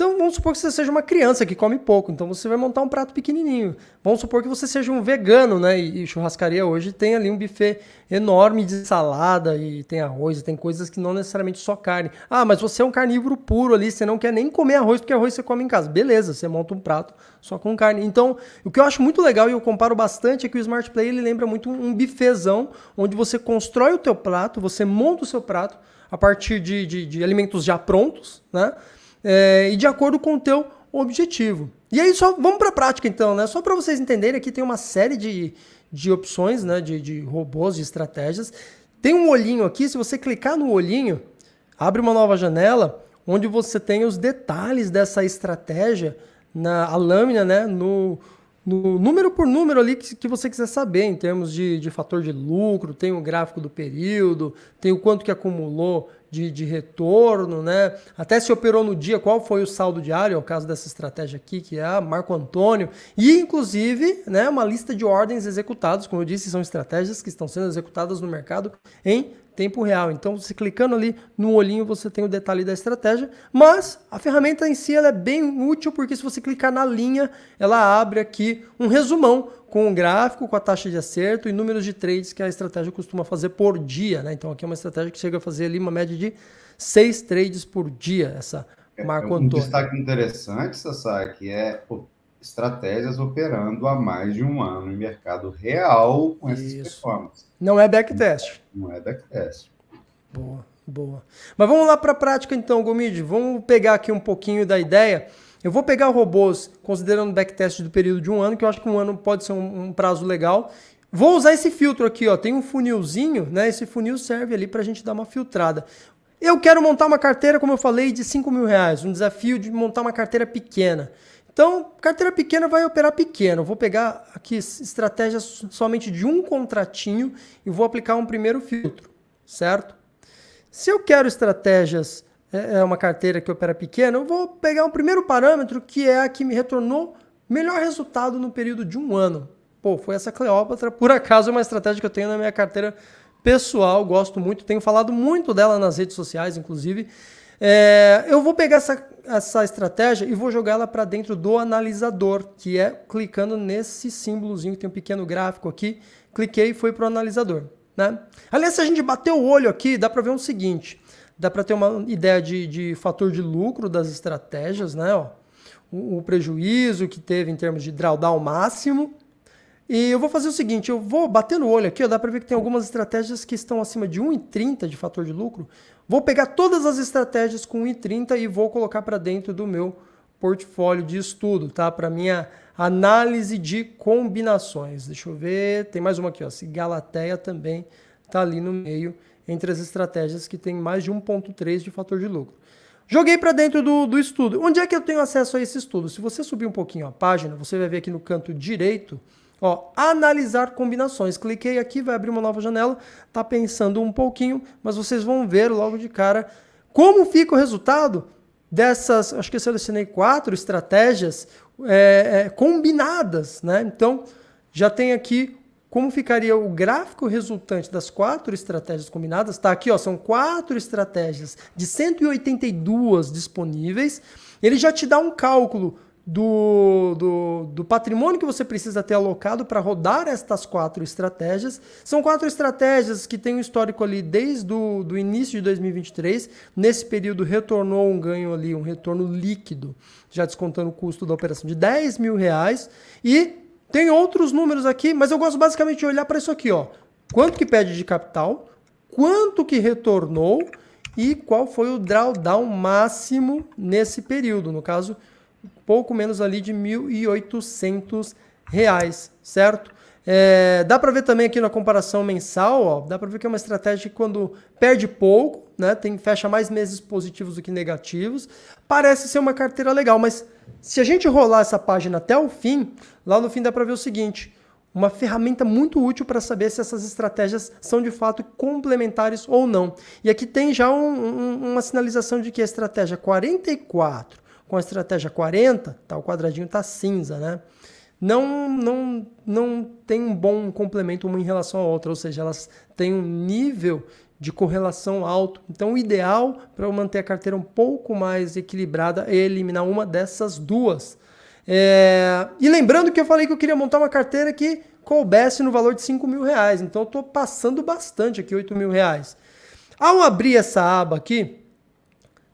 Então vamos supor que você seja uma criança que come pouco, então você vai montar um prato pequenininho. Vamos supor que você seja um vegano, né? E, e churrascaria hoje tem ali um buffet enorme de salada e tem arroz, e tem coisas que não necessariamente só carne. Ah, mas você é um carnívoro puro ali, você não quer nem comer arroz porque arroz você come em casa. Beleza, você monta um prato só com carne. Então, o que eu acho muito legal e eu comparo bastante é que o Smart Play ele lembra muito um buffetzão, onde você constrói o teu prato, você monta o seu prato a partir de, de, de alimentos já prontos, né? é, e de acordo com o teu objetivo. E aí, só vamos para a prática então, né? Só para vocês entenderem, aqui tem uma série de, de opções, né? De, de robôs, de estratégias. Tem um olhinho aqui, se você clicar no olhinho, abre uma nova janela onde você tem os detalhes dessa estratégia na a lâmina, né? No, no número por número ali que, que você quiser saber, em termos de, de fator de lucro, tem o gráfico do período, tem o quanto que acumulou de, de retorno, né? Até se operou no dia, qual foi o saldo diário, é o caso dessa estratégia aqui, que é a Marco Antônio, e inclusive né, uma lista de ordens executadas, como eu disse, são estratégias que estão sendo executadas no mercado em tempo real. Então, você clicando ali no olhinho, você tem o detalhe da estratégia. Mas a ferramenta em si ela é bem útil, porque se você clicar na linha, ela abre aqui um resumão com o gráfico, com a taxa de acerto e números de trades que a estratégia costuma fazer por dia. Né? Então, aqui é uma estratégia que chega a fazer ali uma média de seis trades por dia, essa é, Marco é, um Antônio. Um destaque interessante, Sasaki, é o estratégias operando há mais de um ano em mercado real com essas performances. Não é backtest. Não é backtest. Boa, boa. Mas vamos lá para a prática então, Gomide. Vamos pegar aqui um pouquinho da ideia. Eu vou pegar robôs, considerando backtest do período de um ano, que eu acho que um ano pode ser um, um prazo legal. Vou usar esse filtro aqui, ó. Tem um funilzinho, né? Esse funil serve ali para a gente dar uma filtrada. Eu quero montar uma carteira, como eu falei, de 5 mil reais. Um desafio de montar uma carteira pequena. Então, carteira pequena vai operar pequeno. Vou pegar aqui estratégias somente de um contratinho e vou aplicar um primeiro filtro, certo? Se eu quero estratégias, é, é uma carteira que opera pequena, eu vou pegar um primeiro parâmetro que é a que me retornou melhor resultado no período de um ano. Pô, foi essa Cleópatra, por acaso é uma estratégia que eu tenho na minha carteira pessoal, gosto muito, tenho falado muito dela nas redes sociais, inclusive. É, eu vou pegar essa essa estratégia e vou jogá-la para dentro do analisador, que é clicando nesse símbolozinho que tem um pequeno gráfico aqui. Cliquei e foi para o analisador. Né? Aliás, se a gente bater o olho aqui, dá para ver o um seguinte. Dá para ter uma ideia de, de fator de lucro das estratégias, né? Ó, o, o prejuízo que teve em termos de drawdown máximo, e eu vou fazer o seguinte, eu vou bater no olho aqui, ó, dá para ver que tem algumas estratégias que estão acima de 1,30 de fator de lucro. Vou pegar todas as estratégias com I30 e vou colocar para dentro do meu portfólio de estudo, tá? Para minha análise de combinações. Deixa eu ver, tem mais uma aqui, ó. Se Galateia também tá ali no meio entre as estratégias que tem mais de 1.3 de fator de lucro. Joguei para dentro do, do estudo. Onde é que eu tenho acesso a esse estudo? Se você subir um pouquinho a página, você vai ver aqui no canto direito Ó, analisar combinações. Cliquei aqui, vai abrir uma nova janela. Tá pensando um pouquinho, mas vocês vão ver logo de cara como fica o resultado dessas, acho que eu selecionei quatro estratégias é, é, combinadas, né? Então, já tem aqui como ficaria o gráfico resultante das quatro estratégias combinadas. Tá aqui, ó, são quatro estratégias de 182 disponíveis. Ele já te dá um cálculo do, do, do, patrimônio que você precisa ter alocado para rodar estas quatro estratégias. São quatro estratégias que têm um histórico ali desde o do início de 2023. Nesse período retornou um ganho ali, um retorno líquido, já descontando o custo da operação de 10 mil reais. E tem outros números aqui, mas eu gosto basicamente de olhar para isso aqui, ó. Quanto que pede de capital, quanto que retornou e qual foi o drawdown máximo nesse período. No caso, pouco menos ali de R$ 1.800, certo? É, dá para ver também aqui na comparação mensal, ó, dá para ver que é uma estratégia que quando perde pouco, né, tem, fecha mais meses positivos do que negativos, parece ser uma carteira legal, mas se a gente rolar essa página até o fim, lá no fim dá para ver o seguinte, uma ferramenta muito útil para saber se essas estratégias são de fato complementares ou não. E aqui tem já um, um, uma sinalização de que a estratégia 44 com a estratégia 40, tá, o quadradinho está cinza, né? Não, não, não tem um bom complemento uma em relação à outra, ou seja, elas têm um nível de correlação alto. Então, o ideal para eu manter a carteira um pouco mais equilibrada é eliminar uma dessas duas. É... E lembrando que eu falei que eu queria montar uma carteira que coubesse no valor de 5 mil reais. Então, eu estou passando bastante aqui, 8 mil reais. Ao abrir essa aba aqui,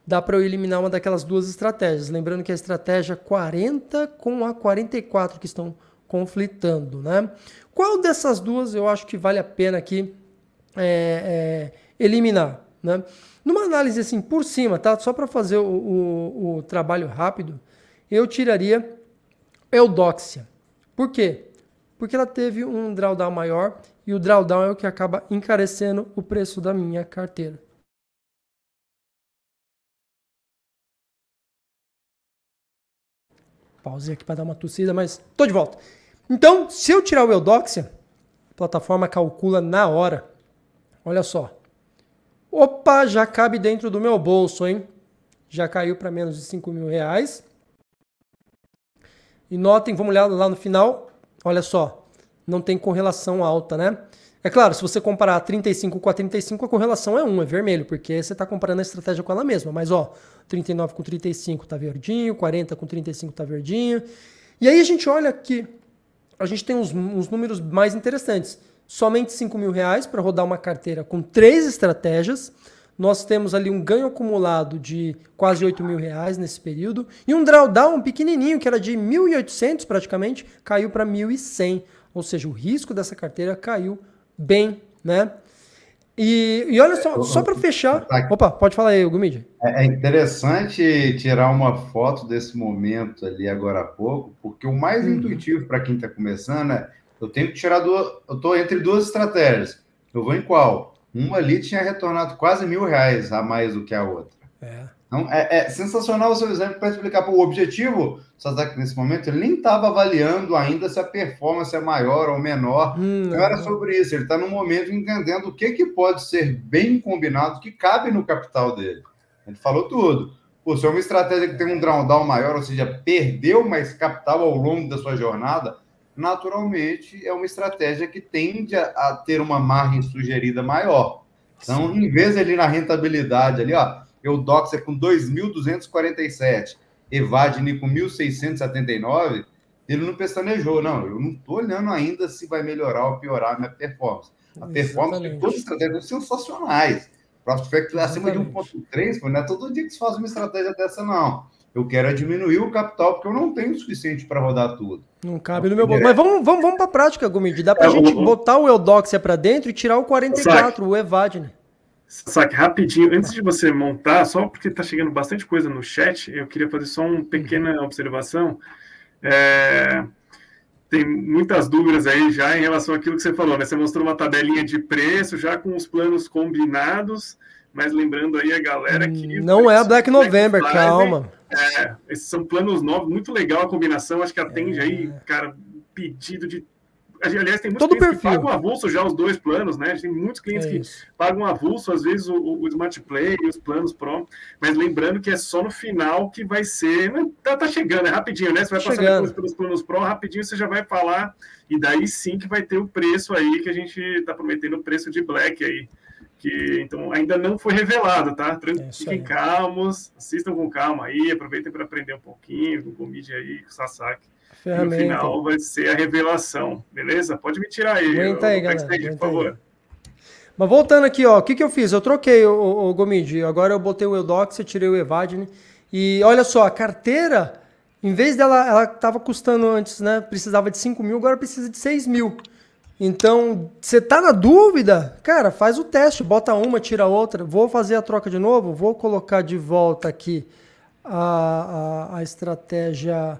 dá para eu eliminar uma daquelas duas estratégias. Lembrando que a estratégia 40 com a 44 que estão conflitando, né? Qual dessas duas eu acho que vale a pena aqui é, é, eliminar, né? Numa análise assim por cima, tá? Só para fazer o, o, o, trabalho rápido, eu tiraria Eudóxia. Por quê? Porque ela teve um drawdown maior e o drawdown é o que acaba encarecendo o preço da minha carteira. pausei aqui para dar uma tossida, mas tô de volta. Então, se eu tirar o Eudoxia, a plataforma calcula na hora. Olha só. Opa, já cabe dentro do meu bolso, hein? Já caiu para menos de 5 mil reais. E notem, vamos olhar lá no final. Olha só, não tem correlação alta, né? É claro, se você comparar 35 com a 35, a correlação é 1, é vermelho, porque você está comparando a estratégia com ela mesma. Mas, ó, 39 com 35 está verdinho, 40 com 35 está verdinho. E aí a gente olha que a gente tem uns, uns números mais interessantes. Somente 5 mil reais para rodar uma carteira com três estratégias. Nós temos ali um ganho acumulado de quase 8 mil reais nesse período. E um drawdown pequenininho, que era de 1.800 praticamente, caiu para 1.100. Ou seja, o risco dessa carteira caiu bem, né? E, e olha só, só para fechar. Opa, pode falar aí, Gumid. É, é interessante tirar uma foto desse momento ali agora há pouco, porque o mais hum. intuitivo para quem está começando é eu tenho que tirar duas. Eu estou entre duas estratégias. Eu vou em qual? Uma ali tinha retornado quase mil reais a mais do que a outra. É. Então, é, é sensacional o seu exemplo para explicar. o objetivo, Sazak, nesse momento, ele nem estava avaliando ainda se a performance é maior ou menor. Hum, não era sobre isso. Ele está no momento entendendo o que, que pode ser bem combinado, que cabe no capital dele. Ele falou tudo. Pô, se é uma estratégia que tem um drawdown maior, ou seja, perdeu mais capital ao longo da sua jornada, naturalmente é uma estratégia que tende a, a ter uma margem sugerida maior. Então, Sim. em vez de ele na rentabilidade ali, ó, Eudoxia com 2.247, Evadne com 1.679, ele não pestanejou, não, eu não estou olhando ainda se vai melhorar ou piorar a minha performance. A performance de todas as estratégias sensacionais. Profit Factor acima de 1.3, não é todo dia que se faz uma estratégia dessa, não. Eu quero diminuir o capital porque eu não tenho o suficiente para rodar tudo. Não cabe no meu bolso. É. Mas vamos, vamos, vamos para a prática, Gomid. Dá para a é, gente vamos, botar o Eudoxia para dentro e tirar o 44, Exato. o Evadne. Saque, rapidinho, antes de você montar, só porque está chegando bastante coisa no chat, eu queria fazer só uma pequena observação. É, tem muitas dúvidas aí já em relação àquilo que você falou, né? Você mostrou uma tabelinha de preço já com os planos combinados, mas lembrando aí a galera que. Hum, não é a Black November, Black Friday, calma. É, esses são planos novos, muito legal a combinação, acho que atende é. aí, cara, pedido de Aliás, tem muitos Todo clientes perfil. que pagam avulso já os dois planos, né? Tem muitos clientes é que pagam avulso, às vezes, o, o, Smart Play e os planos Pro. Mas lembrando que é só no final que vai ser. Né? Tá, tá chegando, é rapidinho, né? Você vai passar pelos, pelos planos Pro, rapidinho você já vai falar. E daí sim que vai ter o preço aí que a gente está prometendo o preço de Black aí. Que, então ainda não foi revelado, tá? é fiquem calmos, assistam com calma aí, aproveitem para aprender um pouquinho, Google Media aí, com o Sasaki Ferramenta. E o final vai ser a revelação, beleza? Pode me tirar aí. Aguenta aí, galera. Aguenta por aí. favor. Mas voltando aqui, ó, o que, que eu fiz? Eu troquei o, o Gomid, agora eu botei o Eudox, eu tirei o Evadne. E olha só, a carteira, em vez dela, ela estava custando antes, né? Precisava de 5 mil, agora precisa de 6 mil. Então, você tá na dúvida? Cara, faz o teste, bota uma, tira outra. Vou fazer a troca de novo, vou colocar de volta aqui a, a, a estratégia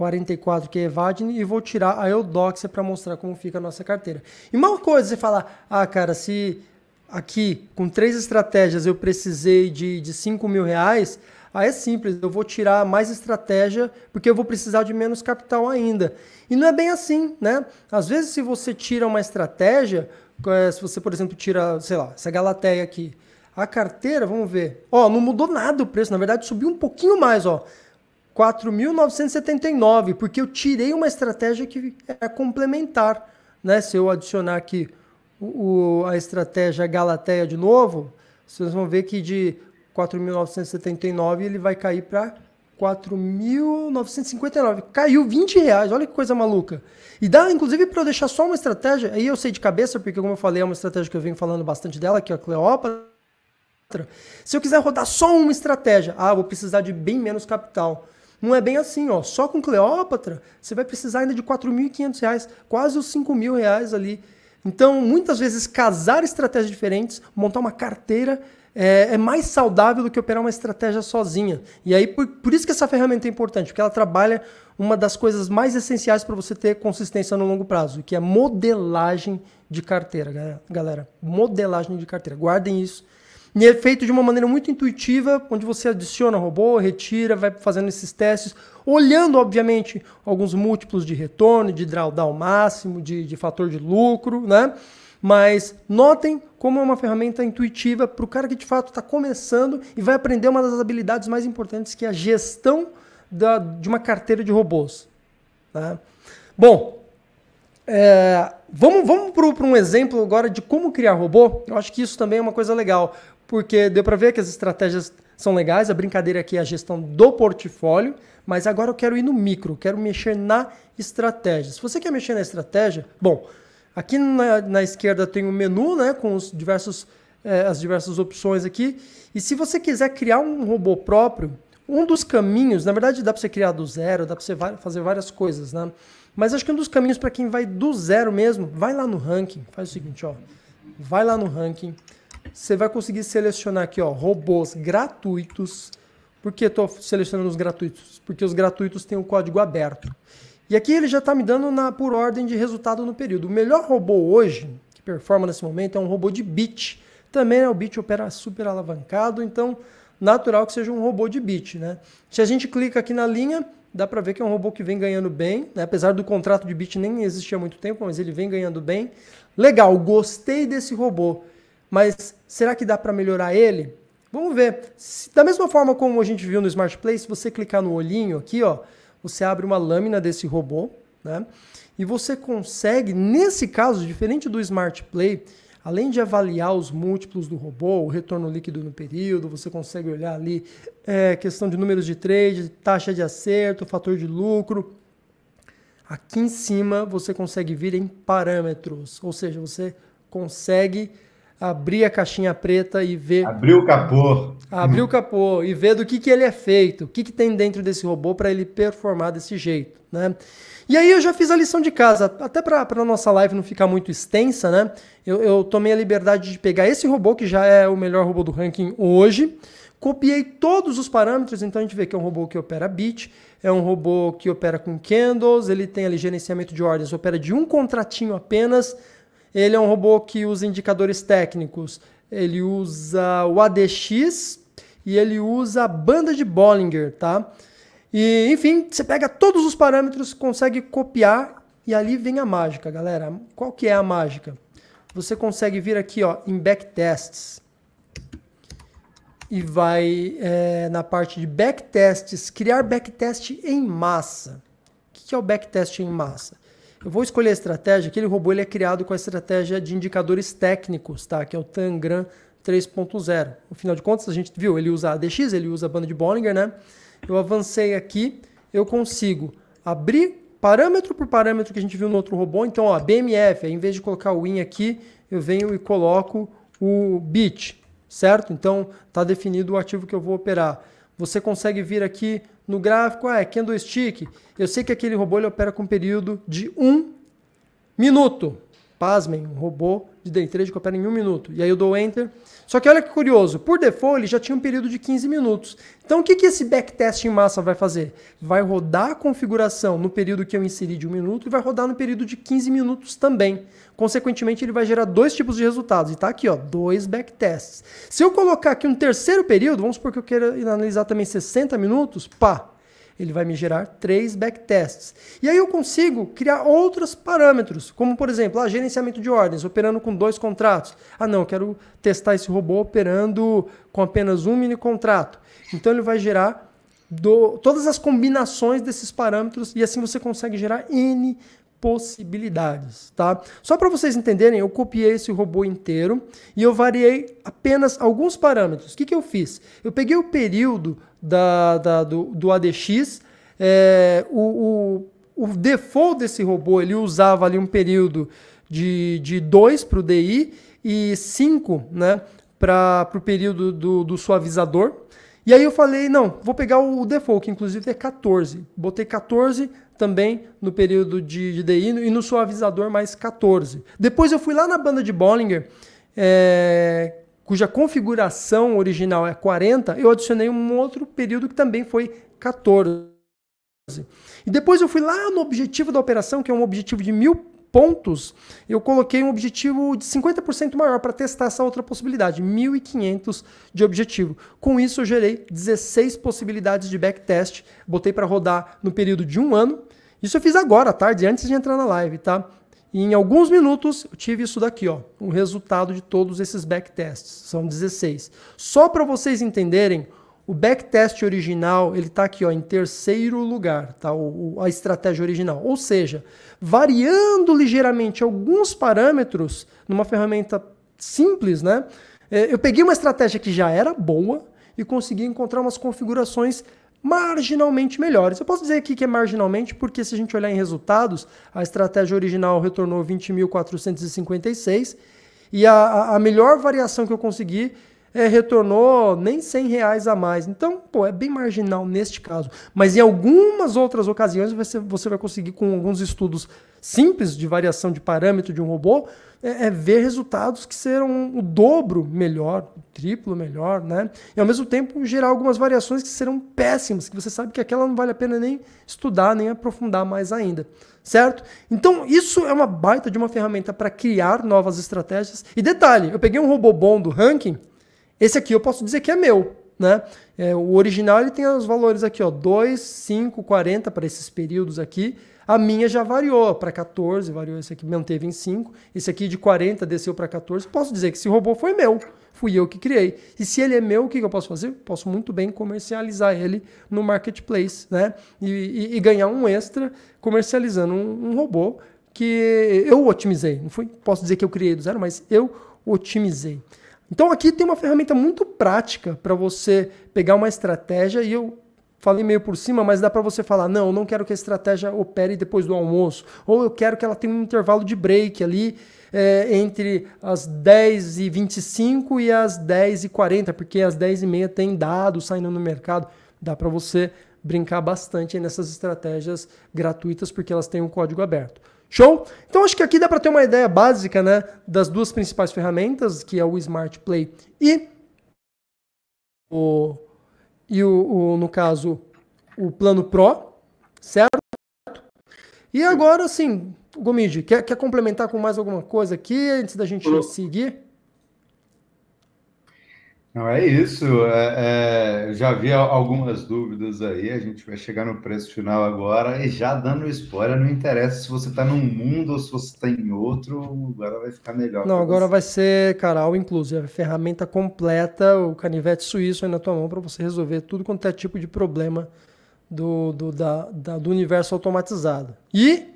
44 que é Evadne e vou tirar a Eudoxia para mostrar como fica a nossa carteira. E uma coisa você falar, ah, cara, se aqui com três estratégias eu precisei de, de 5 mil reais, aí é simples, eu vou tirar mais estratégia porque eu vou precisar de menos capital ainda. E não é bem assim, né? Às vezes se você tira uma estratégia, é, se você, por exemplo, tira, sei lá, essa Galateia aqui, a carteira, vamos ver, ó, não mudou nada o preço, na verdade subiu um pouquinho mais, ó. 4.979, porque eu tirei uma estratégia que é complementar. Né? Se eu adicionar aqui o, a estratégia Galateia de novo, vocês vão ver que de 4.979 ele vai cair para 4.959. Caiu 20 reais, olha que coisa maluca. E dá, inclusive, para eu deixar só uma estratégia, aí eu sei de cabeça, porque como eu falei, é uma estratégia que eu venho falando bastante dela, que é a Cleópatra. Se eu quiser rodar só uma estratégia, ah, vou precisar de bem menos capital. Não é bem assim, ó. Só com Cleópatra você vai precisar ainda de R$ reais, quase os mil reais ali. Então, muitas vezes, casar estratégias diferentes, montar uma carteira é, é, mais saudável do que operar uma estratégia sozinha. E aí, por, por isso que essa ferramenta é importante, porque ela trabalha uma das coisas mais essenciais para você ter consistência no longo prazo, que é modelagem de carteira, galera. Modelagem de carteira. Guardem isso e é feito de uma maneira muito intuitiva, onde você adiciona robô, retira, vai fazendo esses testes, olhando, obviamente, alguns múltiplos de retorno, de drawdown máximo, de, de fator de lucro, né? Mas notem como é uma ferramenta intuitiva para o cara que de fato está começando e vai aprender uma das habilidades mais importantes, que é a gestão da, de uma carteira de robôs. Né? Bom, é, vamos, vamos para um exemplo agora de como criar robô. Eu acho que isso também é uma coisa legal, porque deu para ver que as estratégias são legais, a brincadeira aqui é a gestão do portfólio, mas agora eu quero ir no micro, quero mexer na estratégia. Se você quer mexer na estratégia, bom, aqui na, na esquerda tem o um menu, né, com os diversos, eh, as diversas opções aqui, e se você quiser criar um robô próprio, um dos caminhos, na verdade dá para você criar do zero, dá para você fazer várias coisas, né? Mas acho que um dos caminhos para quem vai do zero mesmo, vai lá no ranking, faz o seguinte, ó, vai lá no ranking, você vai conseguir selecionar aqui, ó, robôs gratuitos. Por que estou selecionando os gratuitos? Porque os gratuitos têm o um código aberto. E aqui ele já está me dando na, por ordem de resultado no período. O melhor robô hoje, que performa nesse momento, é um robô de bit. Também é o bit opera super alavancado, então natural que seja um robô de bit. Né? Se a gente clica aqui na linha, dá para ver que é um robô que vem ganhando bem, né? apesar do contrato de bit nem existir há muito tempo, mas ele vem ganhando bem. Legal, gostei desse robô, mas Será que dá para melhorar ele? Vamos ver. Se, da mesma forma como a gente viu no Smart Play, se você clicar no olhinho aqui, ó, você abre uma lâmina desse robô, né? E você consegue, nesse caso, diferente do Smart Play, além de avaliar os múltiplos do robô, o retorno líquido no período, você consegue olhar ali é, questão de números de trade, taxa de acerto, fator de lucro. Aqui em cima você consegue vir em parâmetros, ou seja, você consegue abrir a caixinha preta e ver. Abrir o capô. Abrir o capô e ver do que, que ele é feito, o que, que tem dentro desse robô para ele performar desse jeito, né? E aí eu já fiz a lição de casa, até para a nossa live não ficar muito extensa, né? Eu, eu tomei a liberdade de pegar esse robô, que já é o melhor robô do ranking hoje, copiei todos os parâmetros, então a gente vê que é um robô que opera bit, é um robô que opera com candles, ele tem ali gerenciamento de ordens, opera de um contratinho apenas, ele é um robô que usa indicadores técnicos. Ele usa o ADX e ele usa a banda de Bollinger, tá? E enfim, você pega todos os parâmetros, consegue copiar e ali vem a mágica, galera. Qual que é a mágica? Você consegue vir aqui, ó, em backtests e vai é, na parte de backtests, criar backtest em massa. O que é o backtest em massa? Eu vou escolher a estratégia. Aquele robô ele é criado com a estratégia de indicadores técnicos, tá? Que é o Tangram 3.0. No final de contas, a gente viu, ele usa ADX, ele usa a banda de Bollinger, né? Eu avancei aqui, eu consigo abrir parâmetro por parâmetro que a gente viu no outro robô. Então, ó, BMF, em vez de colocar o win aqui, eu venho e coloco o bit, certo? Então, está definido o ativo que eu vou operar. Você consegue vir aqui no gráfico, ah, é candlestick. Eu sei que aquele robô ele opera com um período de um minuto. Pasmem, um robô de day trade que opera em um minuto. E aí eu dou Enter só que olha que curioso, por default ele já tinha um período de 15 minutos. Então o que, que esse backtest em massa vai fazer? Vai rodar a configuração no período que eu inseri de um minuto e vai rodar no período de 15 minutos também. Consequentemente ele vai gerar dois tipos de resultados. E tá aqui, ó, dois backtests. Se eu colocar aqui um terceiro período, vamos supor que eu queira analisar também 60 minutos, pá, ele vai me gerar três backtests. E aí eu consigo criar outros parâmetros, como por exemplo, ah, gerenciamento de ordens, operando com dois contratos. Ah não, eu quero testar esse robô operando com apenas um mini contrato. Então ele vai gerar do, todas as combinações desses parâmetros e assim você consegue gerar N possibilidades, tá? Só para vocês entenderem, eu copiei esse robô inteiro e eu variei apenas alguns parâmetros. O que, que eu fiz? Eu peguei o período da, da do, do ADX, é, o, o, o, default desse robô ele usava ali um período de, de 2 para o DI e 5 né, para o período do, do suavizador. E aí eu falei, não, vou pegar o default, que inclusive é 14. Botei 14 também no período de, de DI e no suavizador mais 14. Depois eu fui lá na banda de Bollinger, é, cuja configuração original é 40, eu adicionei um outro período que também foi 14. E depois eu fui lá no objetivo da operação, que é um objetivo de mil pontos, eu coloquei um objetivo de 50% maior para testar essa outra possibilidade, 1.500 de objetivo. Com isso, eu gerei 16 possibilidades de backtest, botei para rodar no período de um ano. Isso eu fiz agora à tarde, antes de entrar na live, tá? E em alguns minutos eu tive isso daqui, ó, um resultado de todos esses backtests. São 16. Só para vocês entenderem, o backtest original ele está aqui ó, em terceiro lugar, tá? O, o, a estratégia original. Ou seja, variando ligeiramente alguns parâmetros numa ferramenta simples, né? É, eu peguei uma estratégia que já era boa e consegui encontrar umas configurações marginalmente melhores. Eu posso dizer aqui que é marginalmente, porque se a gente olhar em resultados, a estratégia original retornou 20.456 e a, a melhor variação que eu consegui é, retornou nem 100 reais a mais. Então, pô, é bem marginal neste caso. Mas em algumas outras ocasiões você, você vai conseguir, com alguns estudos simples de variação de parâmetro de um robô, é, é ver resultados que serão o dobro melhor, o triplo melhor, né? E ao mesmo tempo gerar algumas variações que serão péssimas, que você sabe que aquela não vale a pena nem estudar, nem aprofundar mais ainda, certo? Então isso é uma baita de uma ferramenta para criar novas estratégias. E detalhe, eu peguei um robô bom do ranking, esse aqui eu posso dizer que é meu, né? É, o original ele tem os valores aqui, ó, 2, 5, 40 para esses períodos aqui. A minha já variou para 14, variou esse aqui, manteve em 5. Esse aqui de 40 desceu para 14. Posso dizer que esse robô foi meu, fui eu que criei. E se ele é meu, o que, eu posso fazer? Posso muito bem comercializar ele no marketplace, né? E, e, e ganhar um extra comercializando um, um robô que eu otimizei. Não foi, posso dizer que eu criei do zero, mas eu otimizei. Então aqui tem uma ferramenta muito prática para você pegar uma estratégia e eu Falei meio por cima, mas dá para você falar: não, não quero que a estratégia opere depois do almoço. Ou eu quero que ela tenha um intervalo de break ali é, entre as 10 e 25 e as 10 e 40, porque às 10 e meia tem dados saindo no mercado. Dá para você brincar bastante nessas estratégias gratuitas, porque elas têm um código aberto. Show? Então acho que aqui dá para ter uma ideia básica né, das duas principais ferramentas, que é o Smart Play e o e o, o no caso, o plano Pro, certo? E agora, assim, Gomide, quer, quer complementar com mais alguma coisa aqui antes da gente seguir? Não, é isso. É, é, já havia algumas dúvidas aí. A gente vai chegar no preço final agora. E já dando spoiler, não interessa se você está num mundo ou se você está em outro. Agora vai ficar melhor. Não, agora você. vai ser, cara, all inclusive. A é ferramenta completa, o canivete suíço aí na tua mão para você resolver tudo quanto é tipo de problema do, do, da, da, do universo automatizado. E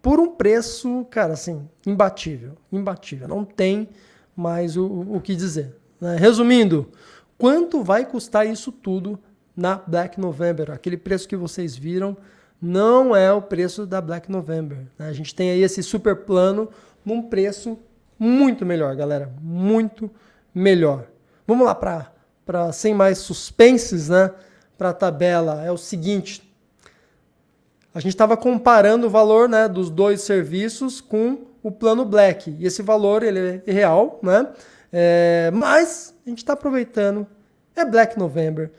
por um preço, cara, assim, imbatível. Imbatível. Não tem mais o, o que dizer. Né? Resumindo, quanto vai custar isso tudo na Black November? Aquele preço que vocês viram não é o preço da Black November. Né? A gente tem aí esse super plano num preço muito melhor, galera. Muito melhor. Vamos lá para sem mais suspenses, né? Para a tabela. É o seguinte. A gente estava comparando o valor né, dos dois serviços com o plano Black. E esse valor ele é real, né? É, mas a gente está aproveitando. É Black November.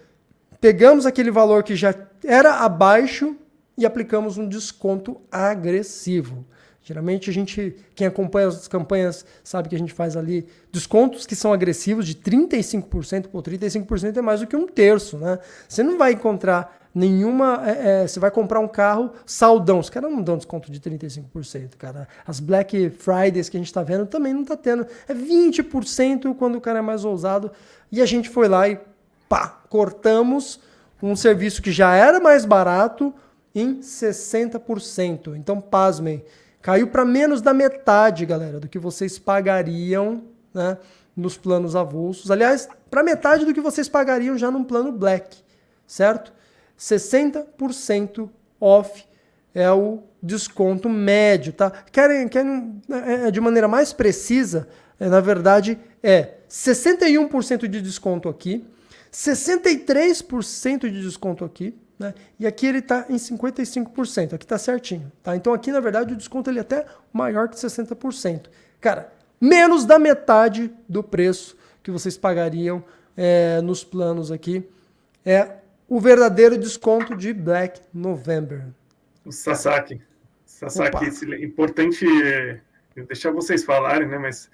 Pegamos aquele valor que já era abaixo e aplicamos um desconto agressivo. Geralmente a gente, quem acompanha as campanhas, sabe que a gente faz ali descontos que são agressivos de 35%, 35% é mais do que um terço, né? Você não vai encontrar nenhuma. É, é, você vai comprar um carro saldão. Os caras não dão desconto de 35%, cara. As Black Fridays que a gente está vendo também não está tendo. É 20% quando o cara é mais ousado. E a gente foi lá e pá, cortamos um serviço que já era mais barato em 60%. Então, pasmem. Caiu para menos da metade, galera, do que vocês pagariam, né? nos planos avulsos. Aliás, para metade do que vocês pagariam já num plano black, certo? 60% off é o desconto médio, tá? Querem, querem é, é de maneira mais precisa, é, na verdade, é 61% de desconto aqui, 63% de desconto aqui, né? E aqui ele está em 55%, aqui está certinho, tá? Então aqui, na verdade, o desconto ele é até maior que 60%. Cara, menos da metade do preço que vocês pagariam é, nos planos aqui é o verdadeiro desconto de Black November. O Sasaki. Sasaki, Opa. esse, importante eh, deixar vocês falarem, né? Mas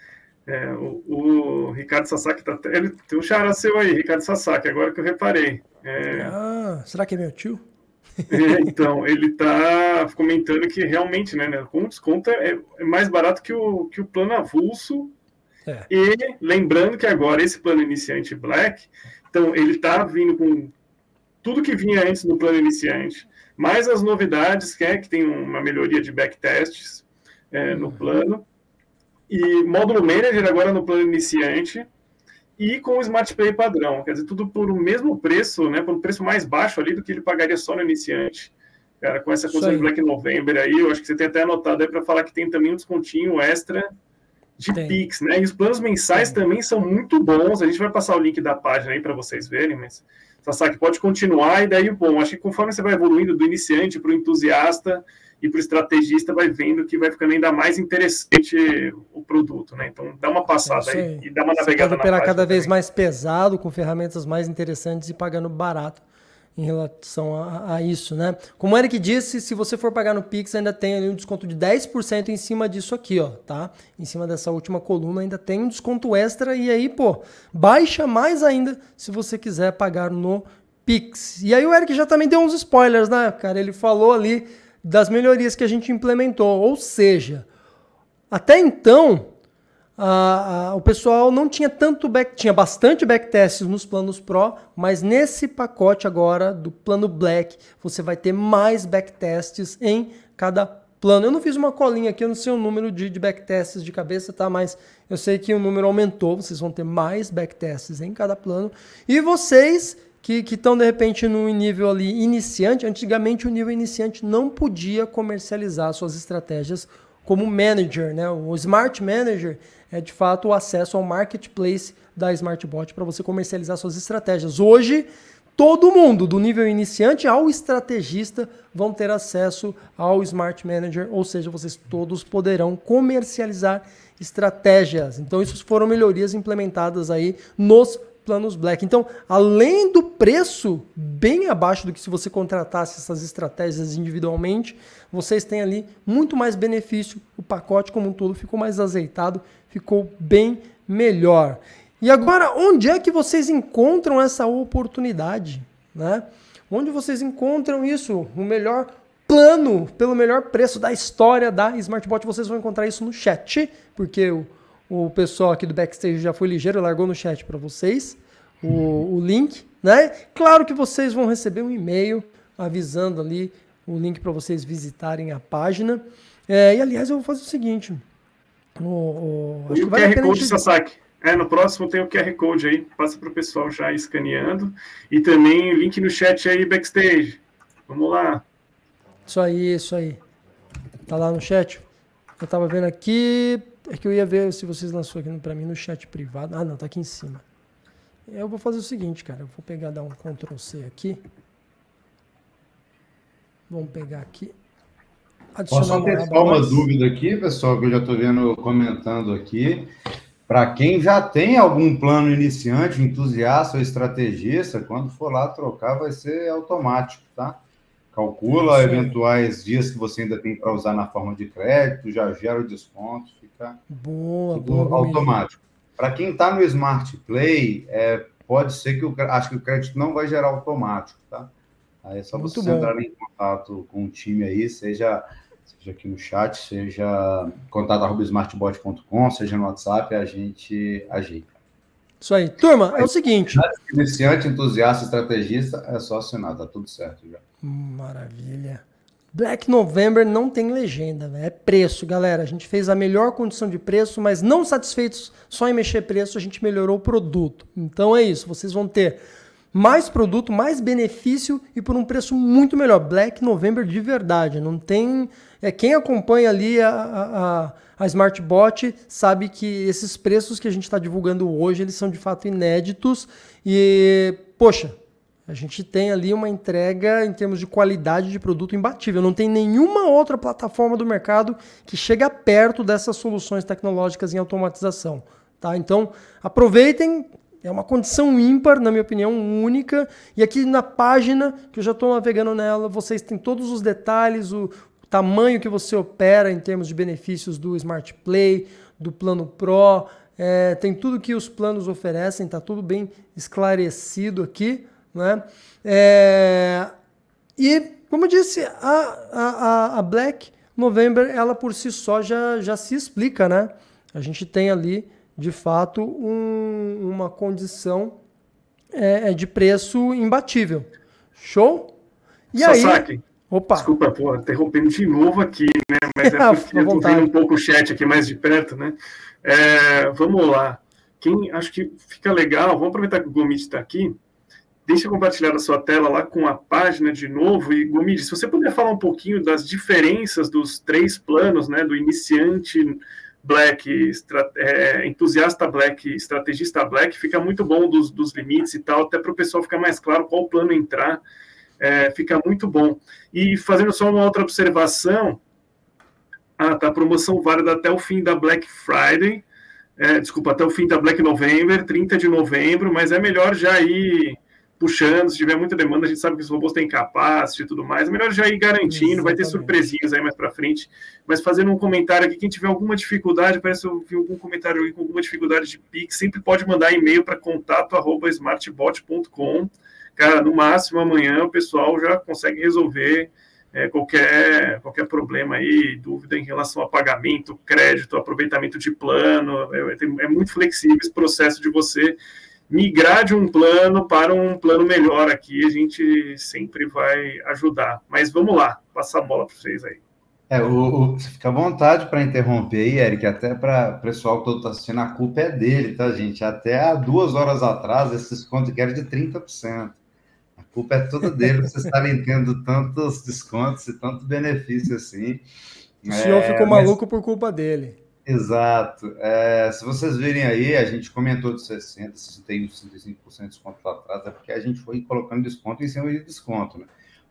é, o, o, Ricardo Sasaki tá, ele, tem um chará seu aí, Ricardo Sasaki, agora que eu reparei. É, ah, será que é meu tio? É, então, ele está comentando que realmente, né, né com desconto é, é, mais barato que o, que o plano avulso. É. E lembrando que agora esse plano iniciante Black, então ele está vindo com tudo que vinha antes do plano iniciante, mais as novidades, que é que tem uma melhoria de backtests é, no uhum. plano, e módulo manager agora no plano iniciante, e com o Smart Play padrão, quer dizer, tudo por o mesmo preço, né, por um preço mais baixo ali do que ele pagaria só no iniciante. Cara, com essa coisa de Black November aí, eu acho que você tem até anotado aí é para falar que tem também um descontinho extra de tem. Pix, né? E os planos mensais tem. também são muito bons. A gente vai passar o link da página aí para vocês verem, mas Tá, Sasaki, pode continuar, e daí, bom, acho que conforme você vai evoluindo do iniciante para o entusiasta e para o estrategista, vai vendo que vai ficando ainda mais interessante o produto, né? Então, dá uma passada aí. e dá uma você pode operar na cada vez também. mais pesado, com ferramentas mais interessantes e pagando barato em relação a, a, isso, né? Como o Eric disse, se você for pagar no Pix, ainda tem ali um desconto de 10% em cima disso aqui, ó, tá? Em cima dessa última coluna ainda tem um desconto extra e aí, pô, baixa mais ainda se você quiser pagar no Pix. E aí o Eric já também deu uns spoilers, né, cara? Ele falou ali das melhorias que a gente implementou, ou seja, até então, o pessoal não tinha tanto back, tinha bastante backtests nos planos Pro, mas nesse pacote agora do plano Black, você vai ter mais backtests em cada plano. Eu não fiz uma colinha aqui, eu não sei o número de, de backtests de cabeça, tá? Mas eu sei que o número aumentou, vocês vão ter mais backtests em cada plano. E vocês que estão de repente no nível ali iniciante, antigamente o nível iniciante não podia comercializar suas estratégias como manager, né? O smart manager é de fato o acesso ao marketplace da Smartbot para você comercializar suas estratégias. Hoje, todo mundo, do nível iniciante ao estrategista, vão ter acesso ao Smart Manager, ou seja, vocês todos poderão comercializar estratégias. Então, isso foram melhorias implementadas aí nos planos Black. Então, além do preço bem abaixo do que se você contratasse essas estratégias individualmente, vocês têm ali muito mais benefício. O pacote como um todo ficou mais azeitado, ficou bem melhor. E agora, onde é que vocês encontram essa oportunidade, né? Onde vocês encontram isso? O melhor plano pelo melhor preço da história da Smartbot. Vocês vão encontrar isso no chat, porque o o pessoal aqui do backstage já foi ligeiro, largou no chat para vocês o, o link, né? Claro que vocês vão receber um e-mail avisando ali o link para vocês visitarem a página. É, e aliás, eu vou fazer o seguinte. O, o, acho e o QR Code, gente... Sasaki. É, no próximo tem o QR Code aí, passa para o pessoal já escaneando. E também link no chat aí, backstage. Vamos lá. Isso aí, isso aí. Tá lá no chat. Eu tava vendo aqui. É que eu ia ver se vocês lançou aqui para mim no chat privado. Ah, não, tá aqui em cima. Eu vou fazer o seguinte, cara. Eu vou pegar, dar um Ctrl C aqui. Vamos pegar aqui. Adicionar Posso ter só uma dúvida aqui, pessoal, que eu já estou vendo comentando aqui. Para quem já tem algum plano iniciante, entusiasta ou estrategista, quando for lá trocar, vai ser automático, tá? Calcula eventuais dias que você ainda tem para usar na forma de crédito, já gera o desconto tá? Boa, Tudo tipo, boa. Automático. Para quem está no Smart Play, é, pode ser que o, acho que o crédito não vai gerar automático, tá? Aí é só Muito você bom. entrar em contato com o time aí, seja, seja aqui no chat, seja contato.smartbot.com, seja no WhatsApp, a gente ajeita. Isso aí. Turma, é o seguinte. Iniciante, entusiasta, estrategista, é só assinar, tá tudo certo já. Maravilha. Black November não tem legenda, véio. Né? é preço, galera. A gente fez a melhor condição de preço, mas não satisfeitos só em mexer preço, a gente melhorou o produto. Então é isso, vocês vão ter mais produto, mais benefício e por um preço muito melhor. Black November de verdade, não tem. É quem acompanha ali a, a, a Smartbot sabe que esses preços que a gente está divulgando hoje eles são de fato inéditos e poxa a gente tem ali uma entrega em termos de qualidade de produto imbatível. Não tem nenhuma outra plataforma do mercado que chega perto dessas soluções tecnológicas em automatização. Tá? Então, aproveitem. É uma condição ímpar, na minha opinião, única. E aqui na página, que eu já estou navegando nela, vocês têm todos os detalhes, o tamanho que você opera em termos de benefícios do Smart Play, do Plano Pro. É, tem tudo que os planos oferecem, está tudo bem esclarecido aqui. Né? É... E, como eu disse, a, a, a Black November, ela por si só já, já se explica, né? A gente tem ali, de fato, um, uma condição é, é de preço imbatível. Show? E Sasaki, aí... Opa. Desculpa, pô, interrompendo de novo aqui, né? Mas é porque eu tô vendo um pouco o chat aqui mais de perto, né? É, vamos lá. Quem acho que fica legal, vamos aproveitar que o Gomit está aqui. Deixa eu compartilhar a sua tela lá com a página de novo. E, Gomide, se você puder falar um pouquinho das diferenças dos três planos, né, do iniciante black, é, entusiasta black, estrategista black, fica muito bom dos, dos limites e tal, até para o pessoal ficar mais claro qual plano entrar. É, fica muito bom. E fazendo só uma outra observação, ah, tá, promoção válida até o fim da Black Friday, é, desculpa, até o fim da Black November, 30 de novembro, mas é melhor já ir puxando, se tiver muita demanda, a gente sabe que os robôs têm capacidade e tudo mais. É melhor já ir garantindo, Exatamente. vai ter surpresinhas aí mais para frente. Mas fazendo um comentário aqui, quem tiver alguma dificuldade, parece que eu vi algum comentário aí com alguma dificuldade de Pix, sempre pode mandar e-mail para contato@smartbot.com. Cara, no máximo amanhã o pessoal já consegue resolver é, qualquer, qualquer problema aí, dúvida em relação a pagamento, crédito, aproveitamento de plano. é, é, é muito flexível esse processo de você migrar de um plano para um plano melhor aqui, a gente sempre vai ajudar. Mas vamos lá, passar a bola para vocês aí. É, o, o, fica à vontade para interromper aí, Eric, até para o pessoal que todo está assistindo, a culpa é dele, tá, gente? Até há duas horas atrás, esses descontos que eram de 30%. A culpa é toda dele, vocês estarem tá tendo tantos descontos e tanto benefício assim. O senhor é, ficou maluco por culpa dele. Exato. É, se vocês virem aí, a gente comentou de 60%, 61%, 65% de desconto lá atrás, é porque a gente foi colocando desconto em cima de desconto, né?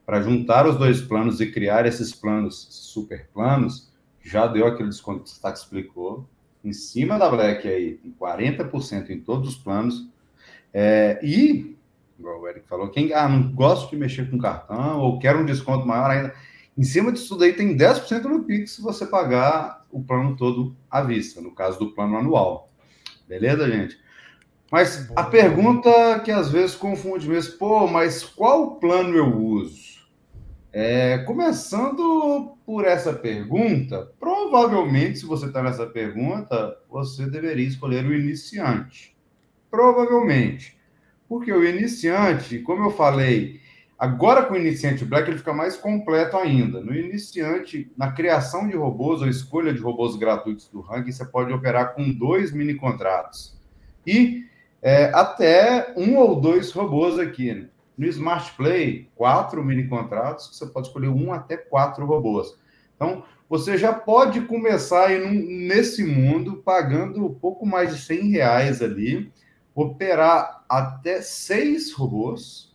Para juntar os dois planos e criar esses planos, super planos, já deu aquele desconto que o Stack explicou. Em cima da Black aí, em 40% em todos os planos. É, e, igual o Eric falou, quem ah, não gosto de mexer com cartão ou quer um desconto maior ainda, em cima disso daí tem 10% no Pix se você pagar o plano todo à vista, no caso do plano anual. Beleza, gente? Mas a pergunta que às vezes confunde mesmo, pô, mas qual plano eu uso? É, começando por essa pergunta, provavelmente, se você está nessa pergunta, você deveria escolher o iniciante. Provavelmente. Porque o iniciante, como eu falei, Agora, com o iniciante Black, ele fica mais completo ainda. No iniciante, na criação de robôs ou escolha de robôs gratuitos do ranking, você pode operar com dois mini contratos. E é, até um ou dois robôs aqui. Né? No Smart Play, quatro mini contratos, você pode escolher um até quatro robôs. Então, você já pode começar nesse mundo pagando um pouco mais de 100 reais ali, operar até seis robôs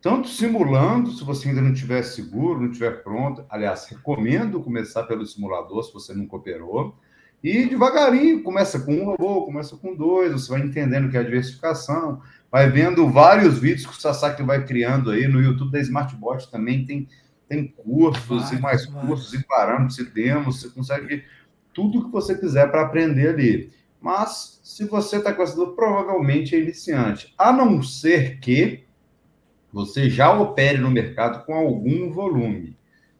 tanto simulando, se você ainda não tiver seguro, não tiver pronto, aliás, recomendo começar pelo simulador, se você nunca operou, e devagarinho, começa com um robô, começa com dois, você vai entendendo o que é a diversificação, vai vendo vários vídeos que o Sasaki vai criando aí, no YouTube da Smartbot também tem, tem cursos vai, e mais vai. cursos e parâmetros e demos, você consegue tudo que você quiser para aprender ali. Mas, se você está com essa dúvida, provavelmente é iniciante, a não ser que você já opere no mercado com algum volume.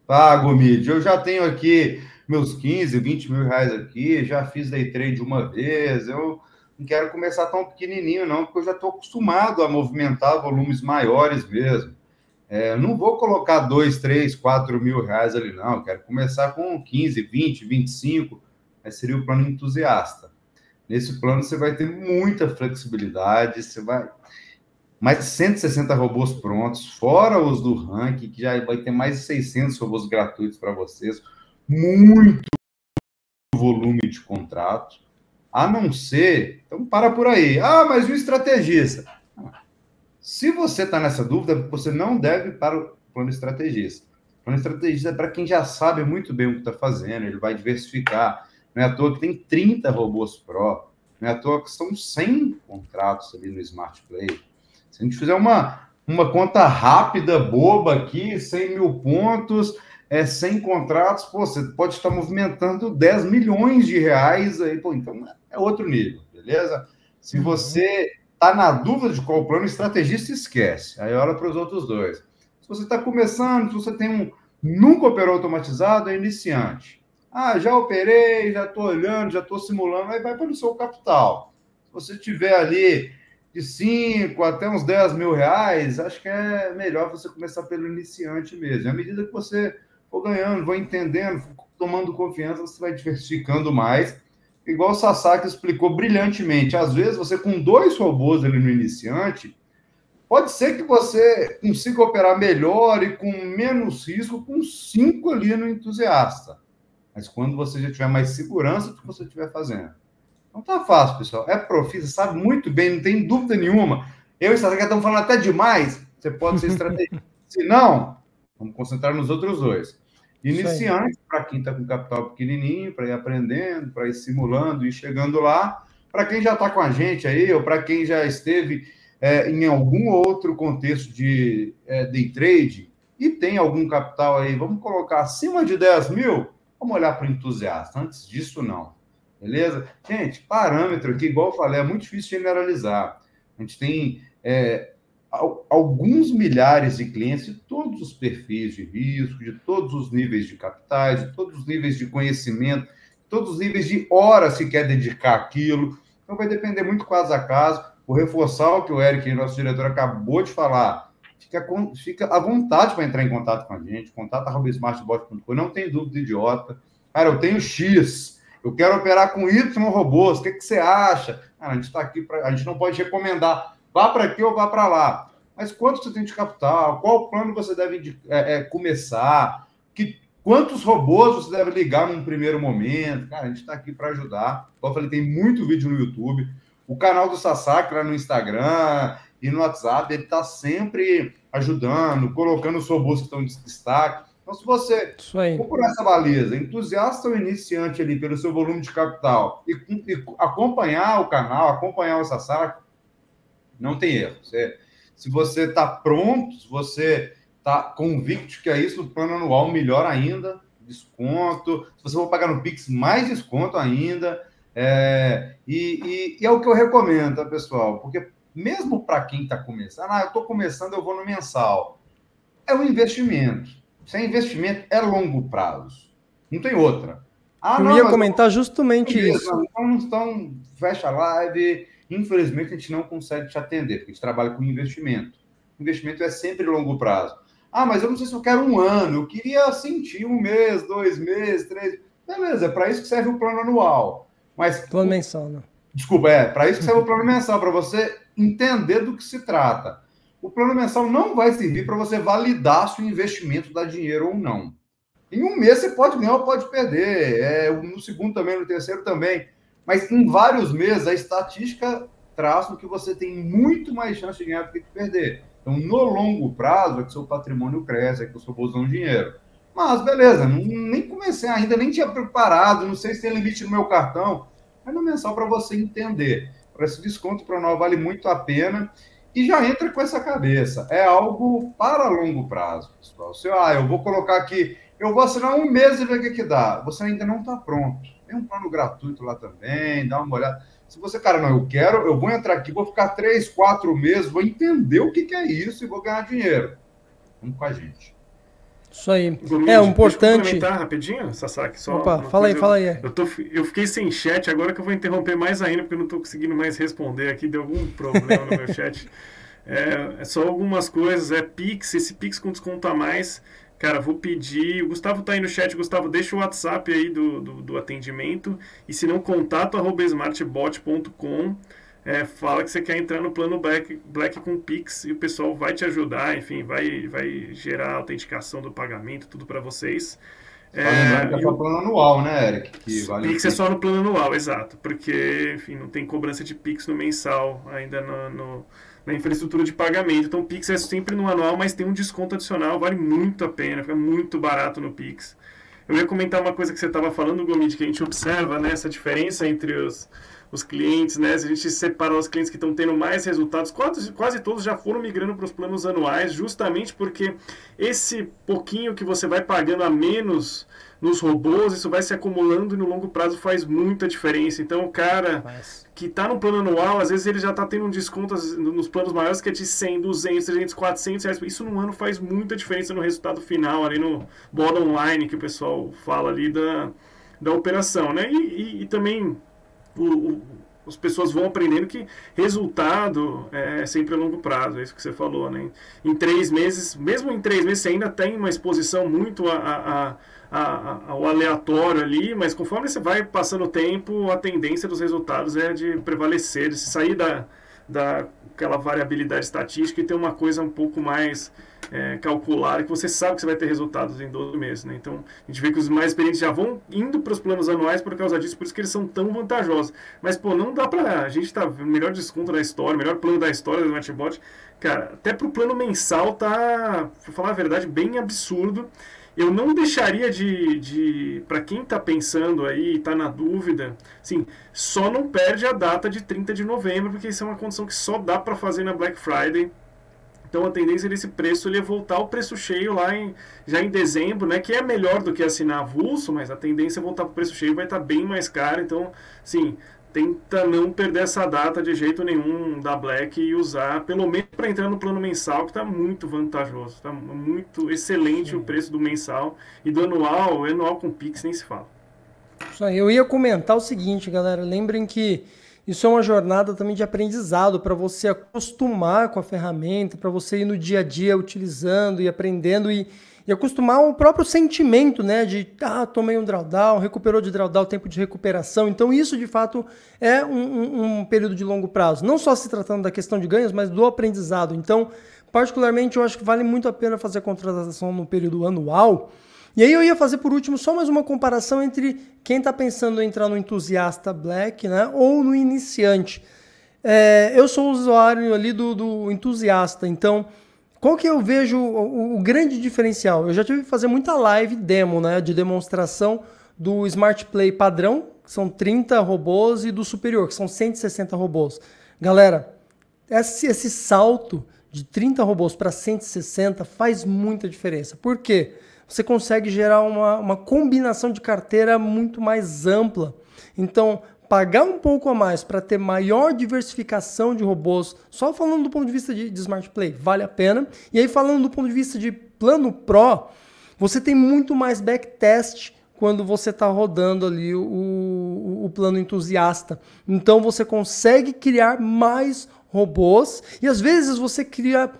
Pago, Gomide, eu já tenho aqui meus 15, 20 mil reais aqui, já fiz day trade uma vez, eu não quero começar tão pequenininho não, porque eu já estou acostumado a movimentar volumes maiores mesmo. É, não vou colocar 2, 3, 4 mil reais ali não, eu quero começar com 15, 20, 25, mas seria o plano entusiasta. Nesse plano você vai ter muita flexibilidade, você vai mais de 160 robôs prontos, fora os do ranking, que já vai ter mais de 600 robôs gratuitos para vocês, muito volume de contrato, a não ser, então para por aí, ah, mas o estrategista? Se você está nessa dúvida, você não deve para o plano estrategista. O plano estrategista é para quem já sabe muito bem o que está fazendo, ele vai diversificar. Não é à toa que tem 30 robôs pró, não é à toa que são 100 contratos ali no Smart Play. Se a gente fizer uma, uma conta rápida, boba aqui, 100 mil pontos, é, 100 contratos, pô, você pode estar movimentando 10 milhões de reais aí, pô, então é outro nível, beleza? Se uhum. você está na dúvida de qual plano, estrategista esquece, aí é olha para os outros dois. Se você está começando, se você tem um, nunca operou automatizado, é iniciante. Ah, já operei, já estou olhando, já estou simulando, aí vai para o seu capital. Se você tiver ali de 5 até uns 10 mil reais, acho que é melhor você começar pelo iniciante mesmo. À medida que você for ganhando, vai entendendo, tomando confiança, você vai diversificando mais. Igual o Sasaki explicou brilhantemente. Às vezes, você com dois robôs ali no iniciante, pode ser que você consiga operar melhor e com menos risco com cinco ali no entusiasta. Mas quando você já tiver mais segurança do que você estiver fazendo. Não tá fácil, pessoal. É profissa, sabe muito bem, não tem dúvida nenhuma. Eu e o Estratégia estamos falando até demais. Você pode ser estrategista. Se não, vamos concentrar nos outros dois. Iniciante, para quem está com capital pequenininho, para ir aprendendo, para ir simulando e chegando lá. Para quem já está com a gente aí, ou para quem já esteve é, em algum outro contexto de é, day trade e tem algum capital aí, vamos colocar acima de 10 mil, vamos olhar para o entusiasta. Antes disso, não. Beleza? Gente, parâmetro aqui, igual eu falei, é muito difícil generalizar. A gente tem é, alguns milhares de clientes de todos os perfis de risco, de todos os níveis de capitais, de todos os níveis de conhecimento, de todos os níveis de horas que quer dedicar aquilo. Então vai depender muito caso a caso. Vou reforçar o que o Eric, nosso diretor, acabou de falar. Fica, com, fica à vontade para entrar em contato com a gente. Contato arroba smartbot.com. Não tem dúvida idiota. Cara, eu tenho X eu quero operar com Y robôs. O que, que você acha? a gente está aqui para. A gente não pode recomendar. Vá para aqui ou vá para lá. Mas quanto você tem de capital? Qual plano você deve é, é, começar? Que, quantos robôs você deve ligar num primeiro momento? Cara, a gente está aqui para ajudar. Como eu falei, tem muito vídeo no YouTube. O canal do Sasaki lá no Instagram e no WhatsApp, ele está sempre ajudando, colocando os robôs que estão em destaque. Então, se você procurar essa baliza, entusiasta ou iniciante ali pelo seu volume de capital e, e acompanhar o canal, acompanhar o Sassar, não tem erro. Você, se você está pronto, se você está convicto que é isso, o plano anual melhor ainda, desconto. Se você for pagar no Pix, mais desconto ainda. É, e, e, e, é o que eu recomendo, tá, pessoal? Porque mesmo para quem está começando, ah, eu estou começando, eu vou no mensal. É um investimento. Isso é investimento, é longo prazo. Não tem outra. Ah, não, eu ia comentar então não, justamente não, isso. Então, então, fecha a live. Infelizmente, a gente não consegue te atender, porque a gente trabalha com investimento. investimento é sempre longo prazo. Ah, mas eu não sei se eu quero um ano, eu queria sentir um mês, dois meses, três. Beleza, é para isso que serve o plano anual. Mas. Plano mensal, né? Desculpa, é, para isso que serve o plano mensal, para você entender do que se trata o plano mensal não vai servir para você validar se o investimento dá dinheiro ou não. Em um mês você pode ganhar ou pode perder, é, no segundo também, no terceiro também. Mas em vários meses a estatística traz que você tem muito mais chance de ganhar do que de perder. Então, no longo prazo, é que seu patrimônio cresce, é que o seu bolsão de dinheiro. Mas, beleza, não, nem comecei ainda, nem tinha preparado, não sei se tem limite no meu cartão. Mas no mensal para você entender. para Esse desconto para nós vale muito a pena e já entra com essa cabeça. É algo para longo prazo, pessoal. Se ah, eu vou colocar aqui, eu vou assinar um mês e ver o que, que dá. Você ainda não está pronto. Tem um plano gratuito lá também, dá uma olhada. Se você, cara, não, eu quero, eu vou entrar aqui, vou ficar três, quatro meses, vou entender o que, que é isso e vou ganhar dinheiro. Vamos com a gente. Isso aí. é, importante. Deixa eu rapidinho, Sasaki. Só Opa, fala aí, eu, fala aí. Eu, tô, eu fiquei sem chat, agora que eu vou interromper mais ainda, porque eu não estou conseguindo mais responder aqui, deu algum problema no meu chat. É, é, só algumas coisas, é Pix, esse Pix com desconto a mais. Cara, vou pedir. O Gustavo tá aí no chat, Gustavo, deixa o WhatsApp aí do, do, do atendimento. E se não, contato arroba smartbot.com é, fala que você quer entrar no plano Black, Black com Pix e o pessoal vai te ajudar, enfim, vai, vai gerar autenticação do pagamento, tudo para vocês. Só é, que é plano anual, né, Eric? Que vale Pix é só no plano anual, exato. Porque, enfim, não tem cobrança de Pix no mensal ainda no, no, na infraestrutura de pagamento. Então, Pix é sempre no anual, mas tem um desconto adicional, vale muito a pena, fica muito barato no Pix. Eu ia comentar uma coisa que você estava falando, Gomid, que a gente observa, né, essa diferença entre os, os clientes, né? Se a gente separar os clientes que estão tendo mais resultados, quase, quase todos já foram migrando para os planos anuais, justamente porque esse pouquinho que você vai pagando a menos nos robôs, isso vai se acumulando e no longo prazo faz muita diferença. Então, o cara Mas... que está no plano anual, às vezes ele já está tendo um desconto nos planos maiores que é de 100, 200, 300, 400 reais. Isso no ano faz muita diferença no resultado final, ali no bottom online que o pessoal fala ali da, da operação, né? e, e, e também o, o, as pessoas vão aprendendo que resultado é, é sempre a longo prazo, é isso que você falou, né? Em três meses, mesmo em três meses, você ainda tem uma exposição muito a, a, a, ao aleatório ali, mas conforme você vai passando o tempo, a tendência dos resultados é de prevalecer, de sair da, daquela variabilidade estatística e ter uma coisa um pouco mais é, calcular, que você sabe que você vai ter resultados em 12 meses. Né? Então, a gente vê que os mais experientes já vão indo para os planos anuais por causa disso, por isso que eles são tão vantajosos. Mas, pô, não dá para... A gente tá... Melhor desconto da história, melhor plano da história do Matchbot. Cara, até para o plano mensal tá, para falar a verdade, bem absurdo. Eu não deixaria de, de para quem está pensando aí, está na dúvida, sim, só não perde a data de 30 de novembro, porque isso é uma condição que só dá para fazer na Black Friday então a tendência desse preço ele é voltar ao preço cheio lá em, já em dezembro, né? Que é melhor do que assinar avulso, mas a tendência é voltar para o preço cheio vai estar tá bem mais caro. Então, sim, tenta não perder essa data de jeito nenhum da Black e usar, pelo menos para entrar no plano mensal, que está muito vantajoso. Está muito excelente Sim. o preço do mensal e do anual, é anual com Pix nem se fala. Isso aí, eu ia comentar o seguinte, galera. Lembrem que isso é uma jornada também de aprendizado para você acostumar com a ferramenta, para você ir no dia a dia utilizando e aprendendo e, e acostumar o próprio sentimento, né? De ah, tomei um drawdown, recuperou de drawdown, tempo de recuperação. Então, isso de fato é um, um, um período de longo prazo. Não só se tratando da questão de ganhos, mas do aprendizado. Então, particularmente, eu acho que vale muito a pena fazer a contratação no período anual e aí eu ia fazer por último só mais uma comparação entre quem está pensando em entrar no entusiasta black né, ou no iniciante. É, eu sou usuário ali do, do, entusiasta, então qual que eu vejo o, o, grande diferencial? Eu já tive que fazer muita live demo, né, de demonstração do Smart Play padrão, que são 30 robôs, e do superior, que são 160 robôs. Galera, esse, esse salto de 30 robôs para 160 faz muita diferença. Por quê? Porque você consegue gerar uma, uma combinação de carteira muito mais ampla. Então, pagar um pouco a mais para ter maior diversificação de robôs, só falando do ponto de vista de, de, Smart Play, vale a pena. E aí, falando do ponto de vista de plano Pro, você tem muito mais backtest quando você está rodando ali o, o, o plano entusiasta. Então, você consegue criar mais robôs e às vezes você cria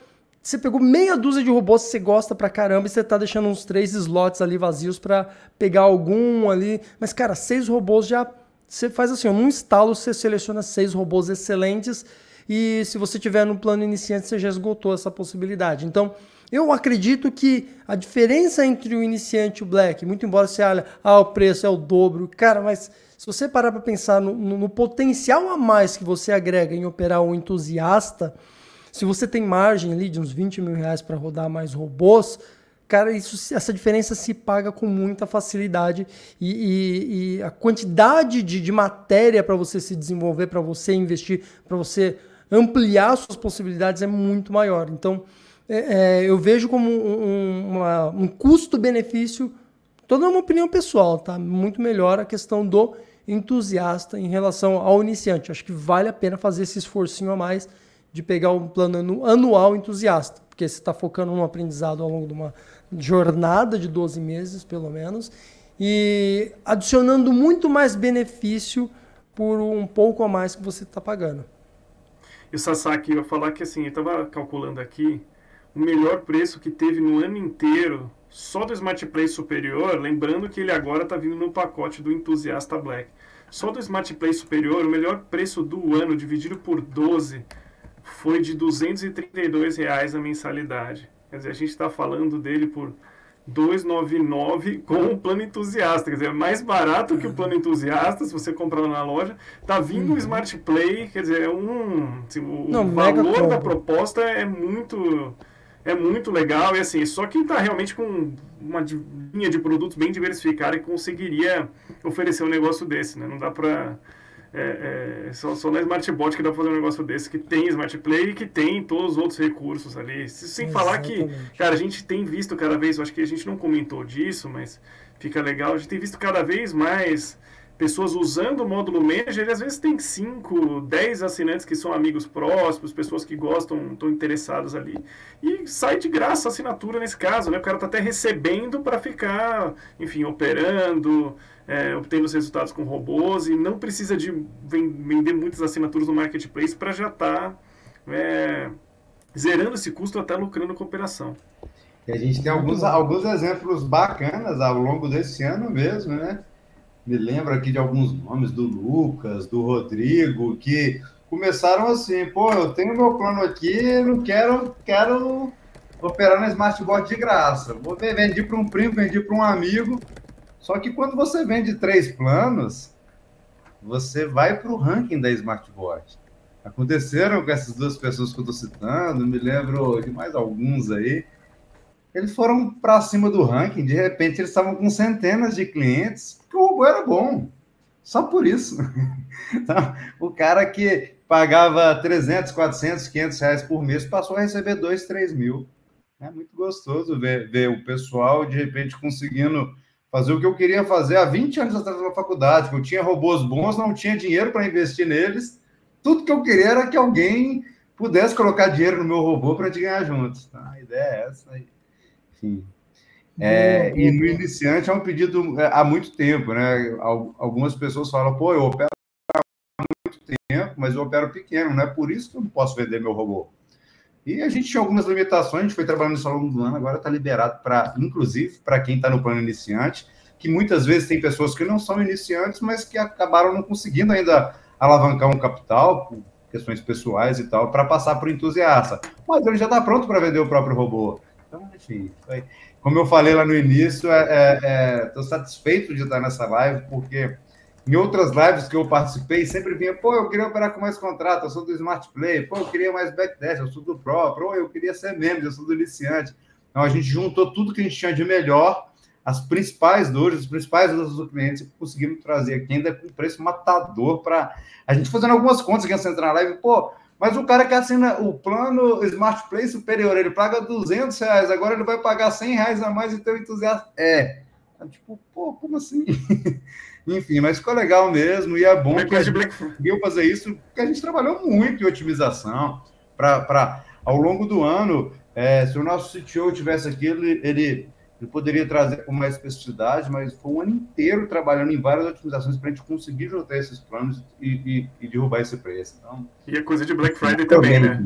você pegou meia dúzia de robôs que você gosta pra caramba e você tá deixando uns três slots ali vazios para pegar algum ali. Mas, cara, seis robôs já. Você faz assim, num instalo você seleciona seis robôs excelentes e se você tiver no plano iniciante você já esgotou essa possibilidade. Então, eu acredito que a diferença entre o iniciante e o black, muito embora você olhe, ah, o preço é o dobro, cara, mas se você parar para pensar no, no, no potencial a mais que você agrega em operar um entusiasta se você tem margem ali de uns 20 mil reais para rodar mais robôs, cara, isso, essa diferença se paga com muita facilidade e, e, e a quantidade de, de matéria para você se desenvolver, para você investir, para você ampliar suas possibilidades é muito maior. Então, é, é, eu vejo como um, um custo-benefício, toda uma opinião pessoal, tá? Muito melhor a questão do entusiasta em relação ao iniciante. Acho que vale a pena fazer esse esforcinho a mais de pegar um plano anual entusiasta, porque você está focando no aprendizado ao longo de uma jornada de 12 meses, pelo menos, e adicionando muito mais benefício por um pouco a mais que você está pagando. E o Sasaki, ia falar que assim, eu estava calculando aqui, o melhor preço que teve no ano inteiro, só do Smart Play Superior, lembrando que ele agora está vindo no pacote do Entusiasta Black. Só do Smart Play Superior, o melhor preço do ano, dividido por 12, foi de 232 reais a mensalidade. Quer dizer, a gente está falando dele por 299 com o plano entusiasta. Quer dizer, é mais barato que o plano entusiasta, se você comprar na loja. Tá vindo o uhum. Smart Play, quer dizer, é um. Assim, o Não, valor da proposta é muito. É muito legal, e assim, só quem está realmente com uma linha de produtos bem diversificada e conseguiria oferecer um negócio desse, né? Não dá para é, é, só, só na Smartbot que dá pra fazer um negócio desse, que tem Smart Play e que tem todos os outros recursos ali. Sem Exatamente. falar que, cara, a gente tem visto cada vez, eu acho que a gente não comentou disso, mas fica legal, a gente tem visto cada vez mais pessoas usando o módulo Manager e às vezes tem 5, 10 assinantes que são amigos próximos, pessoas que gostam, estão interessadas ali. E sai de graça a assinatura nesse caso, né? O cara tá até recebendo para ficar, enfim, operando, é, os resultados com robôs e não precisa de vender muitas assinaturas no marketplace para já estar tá, é, zerando esse custo até lucrando com a operação. a gente tem alguns, alguns exemplos bacanas ao longo desse ano mesmo, né? Me lembro aqui de alguns nomes do Lucas, do Rodrigo, que começaram assim, pô, eu tenho meu plano aqui, não quero, quero operar no smartboard de graça. Vou ver, vendi para um primo, vendi para um amigo, só que quando você vende três planos, você vai para o ranking da smartwatch. Aconteceram com essas duas pessoas que eu estou citando, me lembro de mais alguns aí. Eles foram para cima do ranking, de repente eles estavam com centenas de clientes, porque o robô era bom. Só por isso. Então, o cara que pagava 300, 400, 500 reais por mês passou a receber 2, 3 mil. É muito gostoso ver, ver o pessoal, de repente, conseguindo fazer o que eu queria fazer há 20 anos atrás na faculdade, que eu tinha robôs bons, não tinha dinheiro para investir neles. Tudo que eu queria era que alguém pudesse colocar dinheiro no meu robô para gente ganhar juntos. Tá? A ideia é essa. Aí. Enfim. É, e no iniciante é um pedido é, há muito tempo, né? Algumas pessoas falam, pô, eu opero há muito tempo, mas eu opero pequeno, não é por isso que eu não posso vender meu robô. E a gente tinha algumas limitações, a gente foi trabalhando isso ao longo do ano, agora está liberado para, inclusive, para quem está no plano iniciante, que muitas vezes tem pessoas que não são iniciantes, mas que acabaram não conseguindo ainda alavancar um capital, por questões pessoais e tal, para passar para o entusiasta. Mas ele já está pronto para vender o próprio robô. Então, enfim, foi... como eu falei lá no início, estou é, é, é satisfeito de estar nessa live, porque em outras lives que eu participei, sempre vinha, pô, eu queria operar com mais contrato, eu sou do Smart Play, pô, eu queria mais backtest eu sou do próprio, ou eu queria ser membro, eu sou do iniciante. Então a gente juntou tudo que a gente tinha de melhor, as principais dores, os principais dores do cliente, conseguimos trazer aqui ainda com preço matador para a gente fazendo algumas contas que entrar na live, pô, mas o cara que assina o plano Smart Play superior, ele paga 200 reais, agora ele vai pagar 100 reais a mais, e então entusiasmo é. Então, tipo, pô, como assim? Enfim, mas ficou legal mesmo e é bom que a gente Black... conseguiu fazer isso, porque a gente trabalhou muito em otimização. para Ao longo do ano, é, se o nosso CTO tivesse aqui, ele, ele, ele poderia trazer com mais especificidade, mas foi um ano inteiro trabalhando em várias otimizações para a gente conseguir juntar esses planos e, e, e, derrubar esse preço. Então, e a é coisa de Black Friday também, né?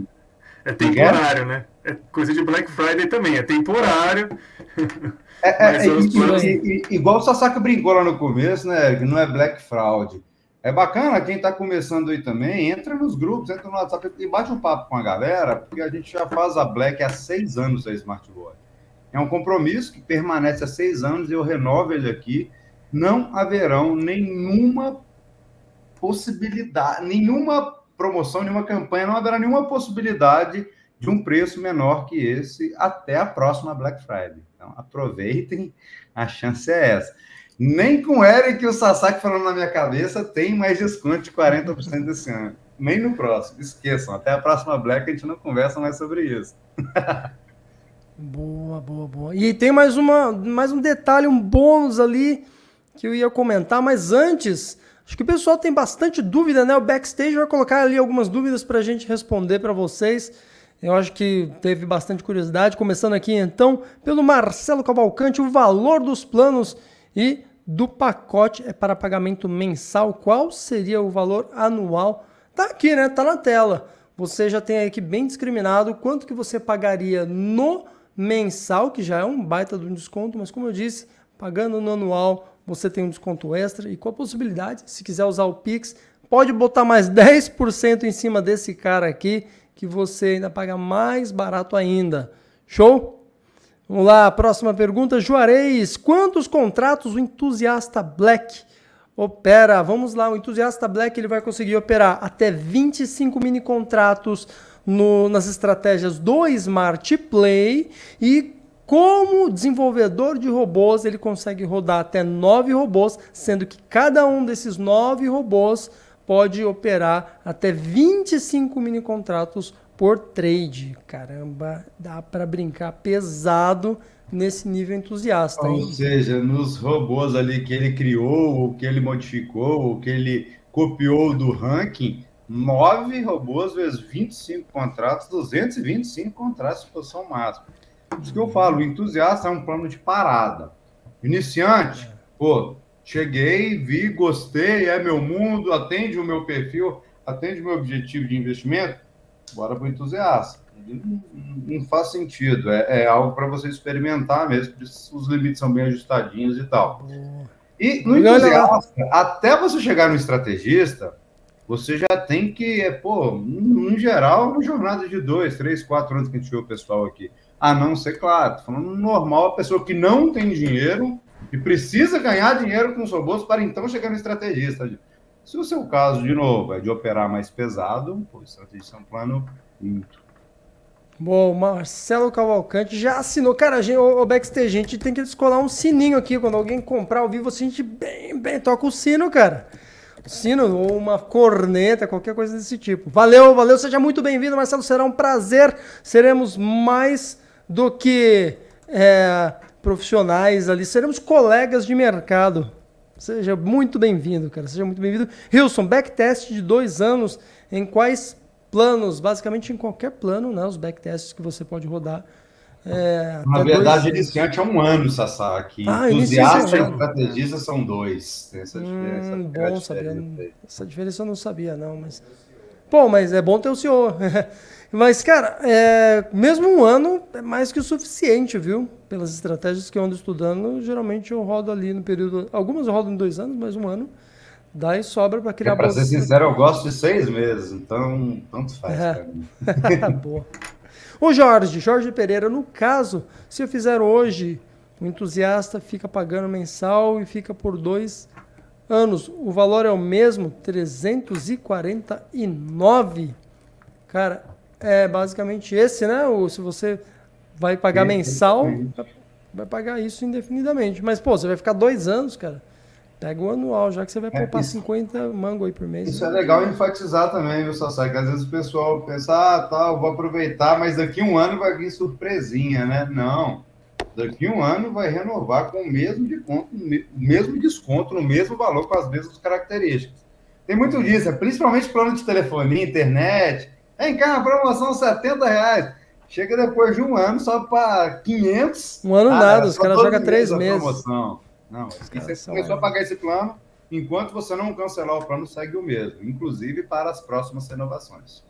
É, é temporário, né? É coisa de Black Friday também, é temporário. É, é, planos... e, e, igual o Sasaka brincou lá no começo, né, Eric? Não é black fraud. É bacana, quem está começando aí também, entra nos grupos, entra no WhatsApp e bate um papo com a galera, porque a gente já faz a Black há seis anos a Smartwatch. É um compromisso que permanece há seis anos e eu renovo ele aqui. Não haverão nenhuma possibilidade, nenhuma promoção, nenhuma campanha, não haverá nenhuma possibilidade de um preço menor que esse até a próxima Black Friday. Então, aproveitem, a chance é essa. Nem com o Eric e o Sasaki falando na minha cabeça tem mais desconto de 40% desse ano. Nem no próximo. Esqueçam, até a próxima Black a gente não conversa mais sobre isso. boa, boa, boa. E tem mais, uma, mais um detalhe, um bônus ali que eu ia comentar, mas antes, acho que o pessoal tem bastante dúvida, né? O backstage vai colocar ali algumas dúvidas para a gente responder para vocês. Eu acho que teve bastante curiosidade, começando aqui então pelo Marcelo Cavalcante, o valor dos planos e do pacote é para pagamento mensal. Qual seria o valor anual? Tá aqui, né? Tá na tela. Você já tem aqui bem discriminado quanto que você pagaria no mensal, que já é um baita de um desconto, mas como eu disse, pagando no anual, você tem um desconto extra e com a possibilidade, se quiser usar o Pix, pode botar mais 10% em cima desse cara aqui que você ainda paga mais barato ainda. Show? Vamos lá, próxima pergunta, Juarez. Quantos contratos o entusiasta Black opera? Vamos lá, o entusiasta Black ele vai conseguir operar até 25 mini contratos no, nas estratégias do Smart Play e como desenvolvedor de robôs, ele consegue rodar até nove robôs, sendo que cada um desses nove robôs pode operar até 25 mini contratos por trade. Caramba, dá para brincar pesado nesse nível entusiasta. Ou seja, nos robôs ali que ele criou, ou que ele modificou, ou que ele copiou do ranking, nove robôs vezes 25 contratos, 225 contratos de posição máxima. Por isso que eu falo, entusiasta é um plano de parada. Iniciante, é. pô, Cheguei, vi, gostei, é meu mundo, atende o meu perfil, atende o meu objetivo de investimento, bora para o entusiasta. Não, não, faz sentido, é, é algo para você experimentar mesmo, os limites são bem ajustadinhos e tal. E no entusiasta, até você chegar no estrategista, você já tem que, é, pô, em geral, uma jornada de dois, três, quatro anos que a gente viu o pessoal aqui. A não ser, claro, falando normal, a pessoa que não tem dinheiro e precisa ganhar dinheiro com os robôs para então chegar no estrategista. Se o seu caso, de novo, é de operar mais pesado, o estrategista é um plano muito. Bom, Marcelo Cavalcante já assinou. Cara, a gente, o Backstage, a gente tem que descolar um sininho aqui. Quando alguém comprar ao vivo, a gente bem, bem toca o sino, cara. sino ou uma corneta, qualquer coisa desse tipo. Valeu, valeu, seja muito bem-vindo, Marcelo. Será um prazer. Seremos mais do que é, profissionais ali, seremos colegas de mercado. Seja muito bem-vindo, cara. Seja muito bem-vindo. Hilson, backtest de dois anos em quais planos? Basicamente em qualquer plano, né? Os backtests que você pode rodar. É, Na é verdade, iniciante é um ano, Sassá. Aqui. Ah, Entusiasta e é estrategista são dois. Tem essa hum, diferença. Hum, bom saber. Essa diferença eu não sabia, não, mas. Bom, mas é bom ter o senhor. Mas, cara, é, mesmo um ano é mais que o suficiente, viu? Pelas estratégias que eu ando estudando, geralmente eu rodo ali no período. Algumas eu rodo em dois anos, mas um ano. dá e sobra para criar. É, para ser sincero, eu gosto de seis meses, então tanto faz. É. Cara. Boa. O Jorge, Jorge Pereira, no caso, se eu fizer hoje, o entusiasta fica pagando mensal e fica por dois anos. O valor é o mesmo, 349. Cara, é basicamente esse, né? Ou se você vai pagar mensal, vai pagar isso indefinidamente. Mas, pô, você vai ficar dois anos, cara. Pega o anual, já que você vai é, poupar isso. 50 mango aí por mês. Isso né? é legal enfatizar também, viu, Sassai? Que às vezes o pessoal pensa, ah, tá, eu vou aproveitar, mas daqui um ano vai vir surpresinha, né? Não. Daqui um ano vai renovar com o mesmo, desconto, o mesmo desconto, no mesmo valor, com as mesmas características. Tem muito disso, é principalmente plano de telefonia, internet, em carro, promoção, 70 é reais. Chega depois de um ano, só para 500. Um ano ah, nada, é os caras jogam três meses. Promoção. Não, é você começou a pagar esse plano, enquanto você não cancelar o plano, segue o mesmo, inclusive para as próximas renovações.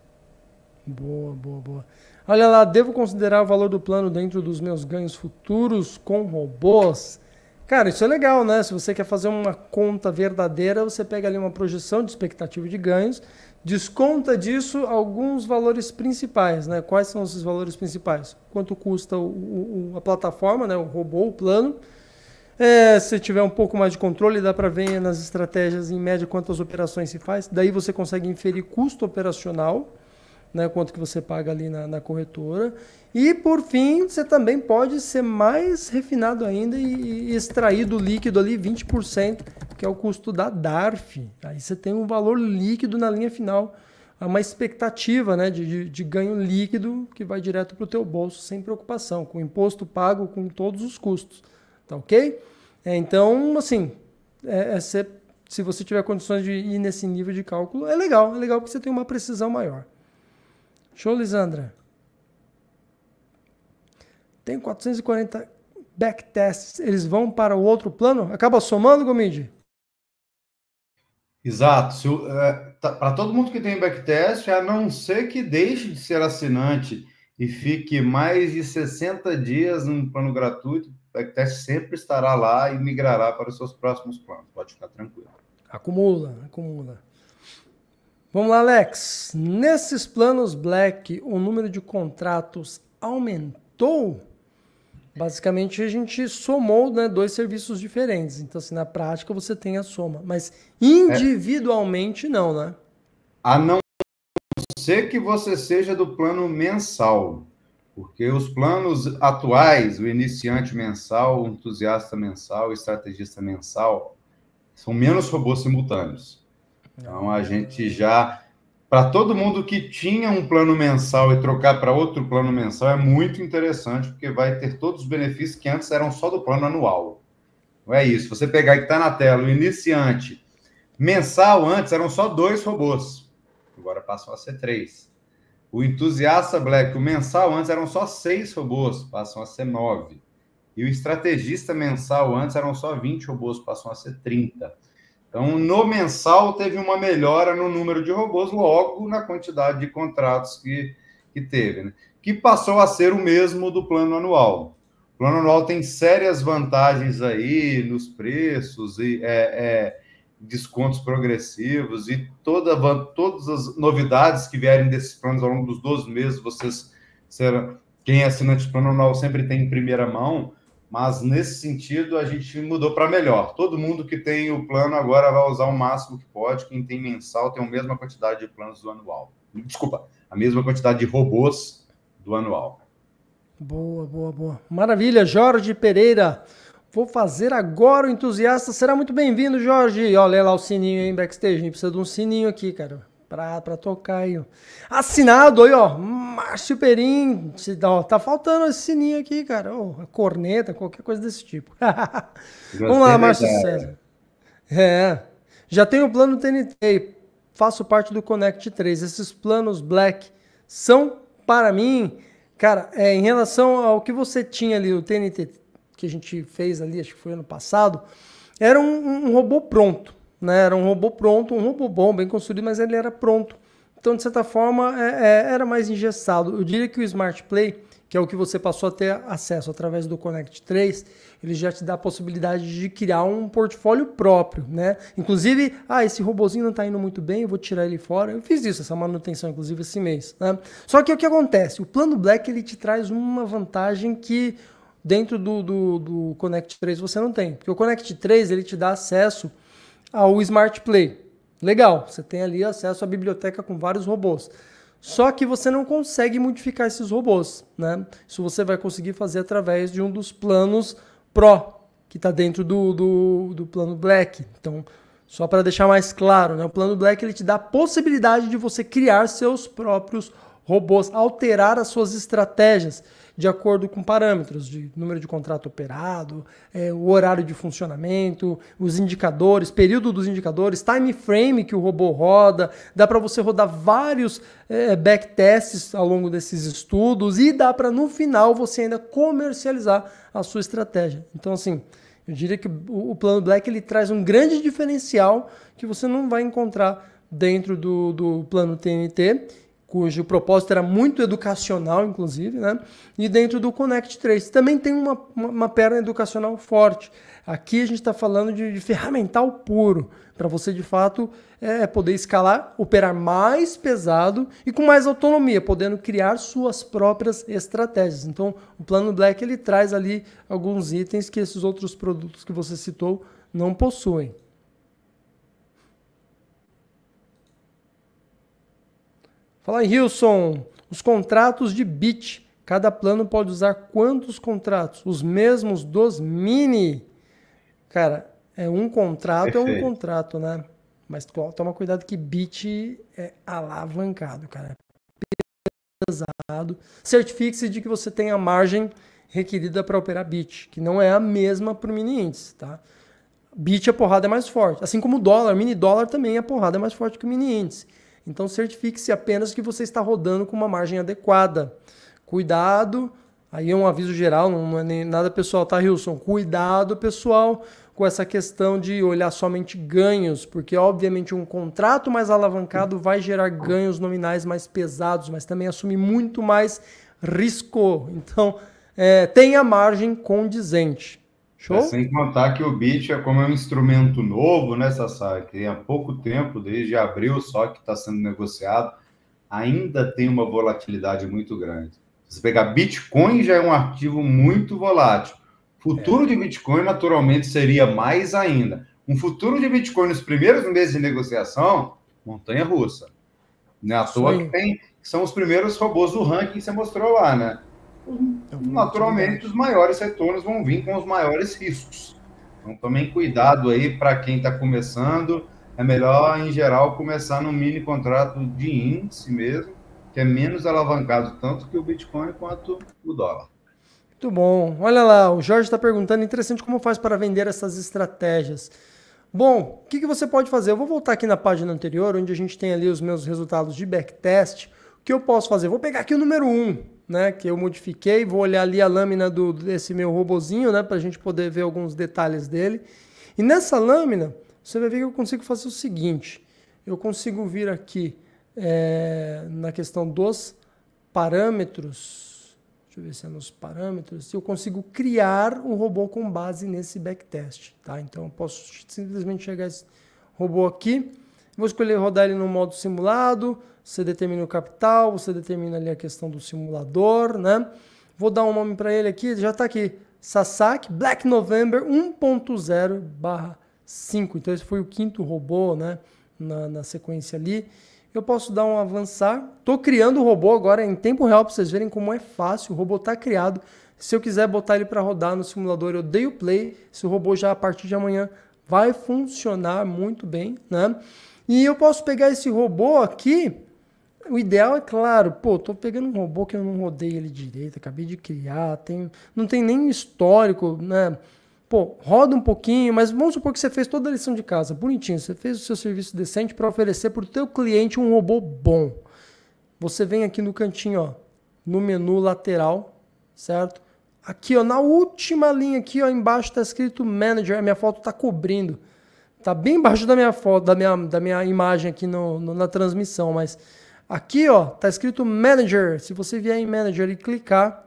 Boa, boa, boa. Olha lá, devo considerar o valor do plano dentro dos meus ganhos futuros com robôs? Cara, isso é legal, né? Se você quer fazer uma conta verdadeira, você pega ali uma projeção de expectativa de ganhos desconta disso alguns valores principais, né? Quais são esses valores principais? Quanto custa o, o, a plataforma, né? O robô, o plano. É, se tiver um pouco mais de controle, dá para ver nas estratégias em média quantas operações se faz. Daí você consegue inferir custo operacional, né? Quanto que você paga ali na, na corretora e por fim, você também pode ser mais refinado ainda e extrair do líquido ali 20%, que é o custo da DARF. Aí você tem um valor líquido na linha final, é uma expectativa né, de, de, de ganho líquido que vai direto para o teu bolso sem preocupação, com imposto pago, com todos os custos. Tá ok? É, então, assim, é, é ser, se você tiver condições de ir nesse nível de cálculo, é legal, é legal porque você tem uma precisão maior. Show, Lisandra? Tem 440 backtests. Eles vão para o outro plano? Acaba somando, Gomide? Exato. É, tá, para todo mundo que tem backtest, a não ser que deixe de ser assinante e fique mais de 60 dias num plano gratuito, o backtest sempre estará lá e migrará para os seus próximos planos. Pode ficar tranquilo. Acumula, acumula. Vamos lá, Alex. Nesses planos Black, o número de contratos aumentou? Basicamente, a gente somou né, dois serviços diferentes. Então, assim, na prática, você tem a soma. Mas individualmente, é. não, né? A não ser que você seja do plano mensal. Porque os planos atuais, o iniciante mensal, o entusiasta mensal, o estrategista mensal, são menos robôs simultâneos. Então, a gente já para todo mundo que tinha um plano mensal e trocar para outro plano mensal é muito interessante, porque vai ter todos os benefícios que antes eram só do plano anual. Não é isso. Você pegar que está na tela, o iniciante mensal, antes eram só dois robôs, agora passam a ser três. O entusiasta Black, o mensal, antes eram só seis robôs, passam a ser nove. E o estrategista mensal, antes eram só 20 robôs, passam a ser 30. Então, no mensal, teve uma melhora no número de robôs, logo na quantidade de contratos que, que teve, né? que passou a ser o mesmo do plano anual. O plano anual tem sérias vantagens aí nos preços e é, é, descontos progressivos e toda, todas as novidades que vierem desses planos ao longo dos 12 meses, vocês serão. Quem é assinante do plano anual sempre tem em primeira mão mas nesse sentido a gente mudou para melhor. Todo mundo que tem o plano agora vai usar o máximo que pode, quem tem mensal tem a mesma quantidade de planos do anual. Desculpa, a mesma quantidade de robôs do anual. Boa, boa, boa. Maravilha, Jorge Pereira. Vou fazer agora o entusiasta. Será muito bem-vindo, Jorge. Olha lá o sininho aí, backstage. A gente precisa de um sininho aqui, cara, para tocar aí. Assinado aí, ó. Márcio Perim. tá faltando esse sininho aqui, cara. corneta, qualquer coisa desse tipo. Vamos lá, Márcio César. É. Já tenho o plano TNT. Faço parte do Connect 3. Esses planos Black são para mim. Cara, é, em relação ao que você tinha ali, o TNT que a gente fez ali, acho que foi ano passado, era um, um robô pronto. Né? Era um robô pronto, um robô bom, bem construído, mas ele era pronto. Então, de certa forma, é, é, era mais engessado. Eu diria que o Smart Play, que é o que você passou a ter acesso através do Connect 3, ele já te dá a possibilidade de criar um portfólio próprio, né? Inclusive, ah, esse robozinho não está indo muito bem, eu vou tirar ele fora. Eu fiz isso, essa manutenção, inclusive, esse mês. Né? Só que o que acontece? O plano Black ele te traz uma vantagem que dentro do, do, do Connect 3 você não tem. Porque o Connect 3 ele te dá acesso ao Smart Play. Legal, você tem ali acesso à biblioteca com vários robôs. Só que você não consegue modificar esses robôs, né? Isso você vai conseguir fazer através de um dos planos Pro, que está dentro do, do, do, plano Black. Então, só para deixar mais claro, né? o plano Black ele te dá a possibilidade de você criar seus próprios robôs, alterar as suas estratégias de acordo com parâmetros de número de contrato operado, é, o horário de funcionamento, os indicadores, período dos indicadores, time frame que o robô roda. Dá para você rodar vários é, backtests ao longo desses estudos e dá para no final você ainda comercializar a sua estratégia. Então, assim. Eu diria que o plano Black ele traz um grande diferencial que você não vai encontrar dentro do, do plano TNT cujo propósito era muito educacional, inclusive, né? e dentro do Connect 3. Também tem uma, uma, perna educacional forte. Aqui a gente está falando de, de, ferramental puro, para você de fato é, é, poder escalar, operar mais pesado e com mais autonomia, podendo criar suas próprias estratégias. Então, o plano Black ele traz ali alguns itens que esses outros produtos que você citou não possuem. Fala, aí, Hilson, os contratos de bit. Cada plano pode usar quantos contratos? Os mesmos dos mini. Cara, é um contrato, Perfeito. é um contrato, né? Mas toma cuidado que bit é alavancado, cara. Pesado. Certifique-se de que você tem a margem requerida para operar bit, que não é a mesma para o mini índice, tá? Bit a porrada é mais forte. Assim como o dólar, mini dólar também a porrada é mais forte que o mini índice. Então certifique-se apenas que você está rodando com uma margem adequada. Cuidado, aí é um aviso geral, não é nem nada pessoal, tá, Wilson? Cuidado, pessoal, com essa questão de olhar somente ganhos, porque obviamente um contrato mais alavancado vai gerar ganhos nominais mais pesados, mas também assume muito mais risco. Então, é, tenha margem condizente. Show? É, sem contar que o Bit é como é um instrumento novo, né, Sassá? Que há pouco tempo, desde abril só que está sendo negociado, ainda tem uma volatilidade muito grande. Se você pegar Bitcoin, já é um ativo muito volátil. Futuro é. de Bitcoin, naturalmente, seria mais ainda. Um futuro de Bitcoin nos primeiros meses de negociação, montanha russa. Não é à toa que tem, são os primeiros robôs do ranking que você mostrou lá, né? Então, naturalmente os maiores retornos vão vir com os maiores riscos. Então também cuidado aí para quem está começando. É melhor, em geral, começar no mini contrato de índice mesmo, que é menos alavancado tanto que o Bitcoin quanto o dólar. Muito bom. Olha lá, o Jorge está perguntando, interessante como faz para vender essas estratégias. Bom, o que, que você pode fazer? Eu vou voltar aqui na página anterior, onde a gente tem ali os meus resultados de backtest. O que eu posso fazer? Vou pegar aqui o número 1 né, que eu modifiquei. Vou olhar ali a lâmina do, desse meu robozinho, né, para a gente poder ver alguns detalhes dele. E nessa lâmina, você vai ver que eu consigo fazer o seguinte. Eu consigo vir aqui é, na questão dos parâmetros. Deixa eu ver se é nos parâmetros. eu consigo criar um robô com base nesse backtest. Tá? Então eu posso simplesmente chegar esse robô aqui. Vou escolher rodar ele no modo simulado você determina o capital, você determina ali a questão do simulador, né? Vou dar um nome para ele aqui, já está aqui, Sasaki Black November 1.0/5. Então esse foi o quinto robô, né, na, na sequência ali. Eu posso dar um avançar. Estou criando o robô agora em tempo real para vocês verem como é fácil. O robô está criado. Se eu quiser botar ele para rodar no simulador, eu dei o play. Esse robô já a partir de amanhã vai funcionar muito bem, né? E eu posso pegar esse robô aqui o ideal é claro, pô, tô pegando um robô que eu não rodei ele direito, acabei de criar, tem, não tem nem histórico, né? Pô, roda um pouquinho, mas vamos supor que você fez toda a lição de casa, bonitinho, você fez o seu serviço decente para oferecer para o teu cliente um robô bom. Você vem aqui no cantinho, ó, no menu lateral, certo? Aqui, ó, na última linha aqui, ó, embaixo está escrito Manager, a minha foto está cobrindo. está bem embaixo da minha foto, da minha, da minha imagem aqui no, no na transmissão, mas Aqui, ó, tá escrito Manager. Se você vier em Manager e clicar,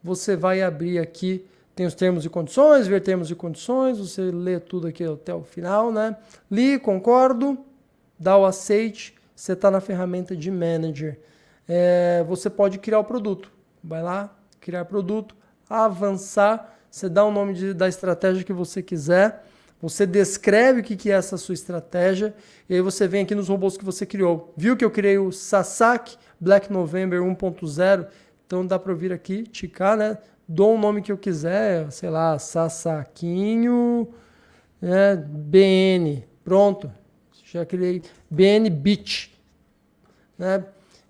você vai abrir aqui, tem os termos e condições, ver termos e condições, você lê tudo aqui até o final, né? Li, concordo, dá o aceite, você está na ferramenta de Manager. É, você pode criar o produto. Vai lá, criar produto, avançar, você dá o nome de, da estratégia que você quiser você descreve o que é essa sua estratégia e aí você vem aqui nos robôs que você criou. Viu que eu criei o Sasak Black November 1.0? Então dá para vir aqui, ticar, né? Dou o um nome que eu quiser, sei lá, Sasaquinho né? BN. Pronto, já criei BN Beach. Né?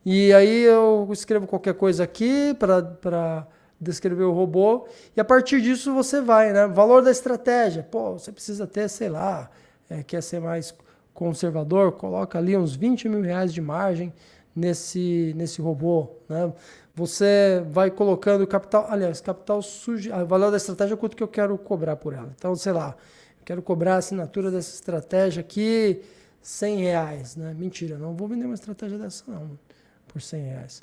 E aí eu escrevo qualquer coisa aqui para descrever o robô, e a partir disso você vai, né? Valor da estratégia, pô, você precisa ter, sei lá, é, quer ser mais conservador, coloca ali uns 20 mil reais de margem nesse, nesse robô, né? Você vai colocando capital, aliás, capital suje ah, valor da estratégia é quanto que eu quero cobrar por ela. Então, sei lá, eu quero cobrar a assinatura dessa estratégia aqui, 100 reais, né? Mentira, não vou vender uma estratégia dessa não por 100 reais.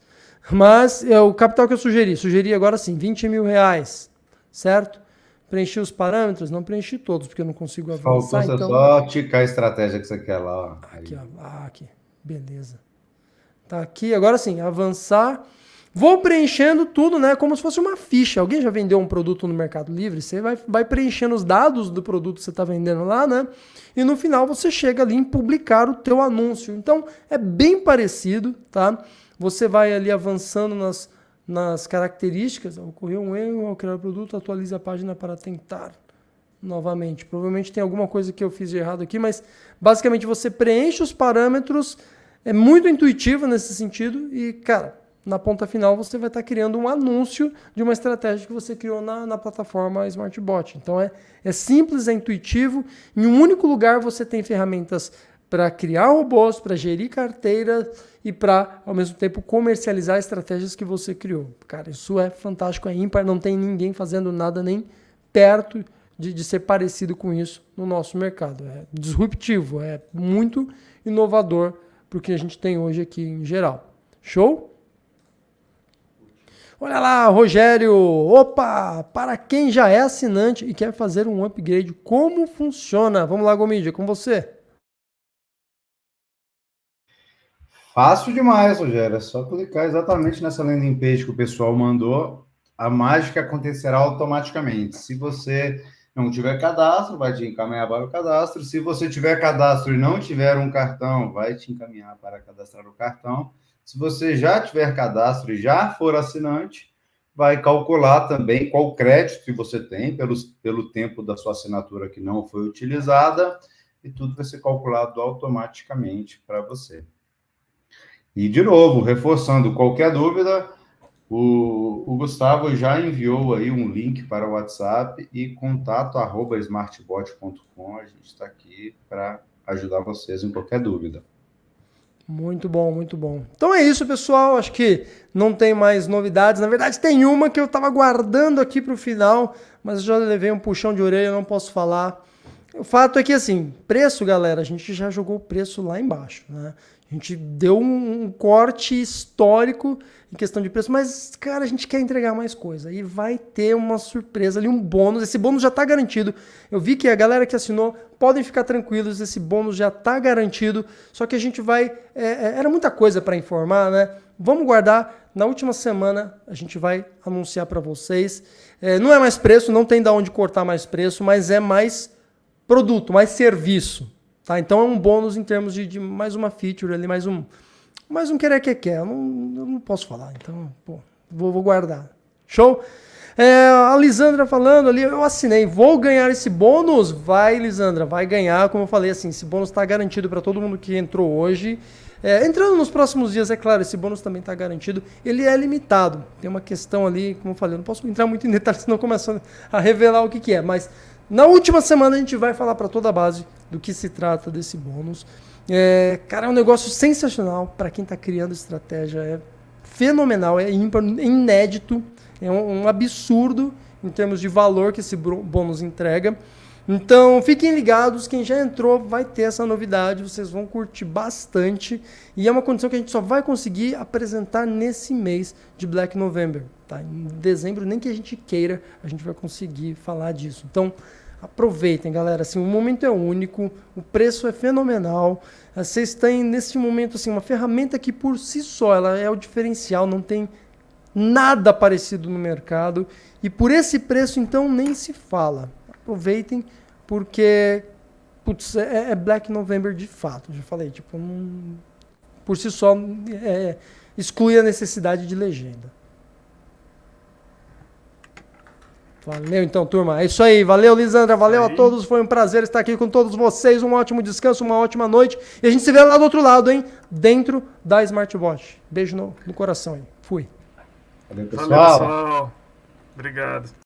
Mas é o capital que eu sugeri. Sugeri agora sim, 20 mil reais, certo? Preenchi os parâmetros? Não preenchi todos, porque eu não consigo avançar. Faltou então... só ticar a estratégia que você quer lá. Ó. Aqui, ó. Ah, aqui. Beleza. Tá aqui. Agora sim, avançar Vou preenchendo tudo, né? Como se fosse uma ficha. Alguém já vendeu um produto no Mercado Livre? Você vai, vai preenchendo os dados do produto que você está vendendo lá, né? E no final você chega ali em publicar o teu anúncio. Então é bem parecido, tá? Você vai ali avançando nas, nas características. Ocorreu um erro ao criar o produto, atualize a página para tentar novamente. Provavelmente tem alguma coisa que eu fiz de errado aqui, mas basicamente você preenche os parâmetros. É muito intuitivo nesse sentido e, cara, na ponta final você vai estar tá criando um anúncio de uma estratégia que você criou na, na plataforma SmartBot. Então é, é simples, é intuitivo. Em um único lugar você tem ferramentas para criar robôs, para gerir carteira e para, ao mesmo tempo, comercializar estratégias que você criou. Cara, isso é fantástico, é ímpar, não tem ninguém fazendo nada nem perto de, de ser parecido com isso no nosso mercado. É disruptivo, é muito inovador para o que a gente tem hoje aqui em geral. Show? Olha lá, Rogério, opa, para quem já é assinante e quer fazer um upgrade, como funciona? Vamos lá, Gomídia, com você. Fácil demais, Rogério. É só clicar exatamente nessa landing page que o pessoal mandou. A mágica acontecerá automaticamente. Se você não tiver cadastro, vai te encaminhar para o cadastro. Se você tiver cadastro e não tiver um cartão, vai te encaminhar para cadastrar o cartão. Se você já tiver cadastro e já for assinante, vai calcular também qual crédito que você tem pelos, pelo tempo da sua assinatura que não foi utilizada e tudo vai ser calculado automaticamente para você. E, de novo, reforçando qualquer dúvida, o, o, Gustavo já enviou aí um link para o WhatsApp e contato arroba smartbot.com. A gente está aqui para ajudar vocês em qualquer dúvida. Muito bom, muito bom. Então é isso, pessoal. Acho que não tem mais novidades. Na verdade, tem uma que eu estava guardando aqui para o final, mas já levei um puxão de orelha, não posso falar. O fato é que, assim, preço, galera, a gente já jogou o preço lá embaixo, né? A gente deu um, um corte histórico em questão de preço, mas, cara, a gente quer entregar mais coisa. E vai ter uma surpresa ali, um bônus. Esse bônus já está garantido. Eu vi que a galera que assinou, podem ficar tranquilos, esse bônus já está garantido. Só que a gente vai. É, é era muita coisa para informar, né? Vamos guardar. Na última semana a gente vai anunciar para vocês. É, não é mais preço, não tem da onde cortar mais preço, mas é mais produto, mais serviço. Tá? Então é um bônus em termos de, de mais uma feature ali, mais um, mais um querer que quer. Eu não, eu não posso falar, então pô, vou, vou guardar. Show? É, a Lisandra falando ali, eu assinei, vou ganhar esse bônus? Vai, Lisandra, vai ganhar. Como eu falei, assim, esse bônus está garantido para todo mundo que entrou hoje. É, entrando nos próximos dias, é claro, esse bônus também está garantido. Ele é limitado. Tem uma questão ali, como eu falei, eu não posso entrar muito em detalhes, senão começando a revelar o que, que é. Mas na última semana a gente vai falar para toda a base do que se trata desse bônus. É, cara, é um negócio sensacional para quem está criando estratégia. É fenomenal, é ímpar, inédito, é um, um absurdo em termos de valor que esse bônus entrega. Então fiquem ligados, quem já entrou vai ter essa novidade, vocês vão curtir bastante e é uma condição que a gente só vai conseguir apresentar nesse mês de Black November. Tá? Em dezembro, nem que a gente queira, a gente vai conseguir falar disso. Então aproveitem, galera. Assim, o momento é único, o preço é fenomenal. Eh, vocês têm nesse momento assim uma ferramenta que por si só ela é o diferencial, não tem nada parecido no mercado e por esse preço então nem se fala. Aproveitem porque putz, é, é, é Black November de fato. Já falei, tipo, por si só é, exclui a necessidade de legenda. Valeu então, turma. É isso aí. Valeu, Lisandra. Valeu aí. a todos. Foi um prazer estar aqui com todos vocês. Um ótimo descanso, uma ótima noite. E a gente se vê lá do outro lado, hein? Dentro da Smartwatch. Beijo no, no coração aí. Fui. Valeu, pessoal. Valeu, pessoal. Obrigado.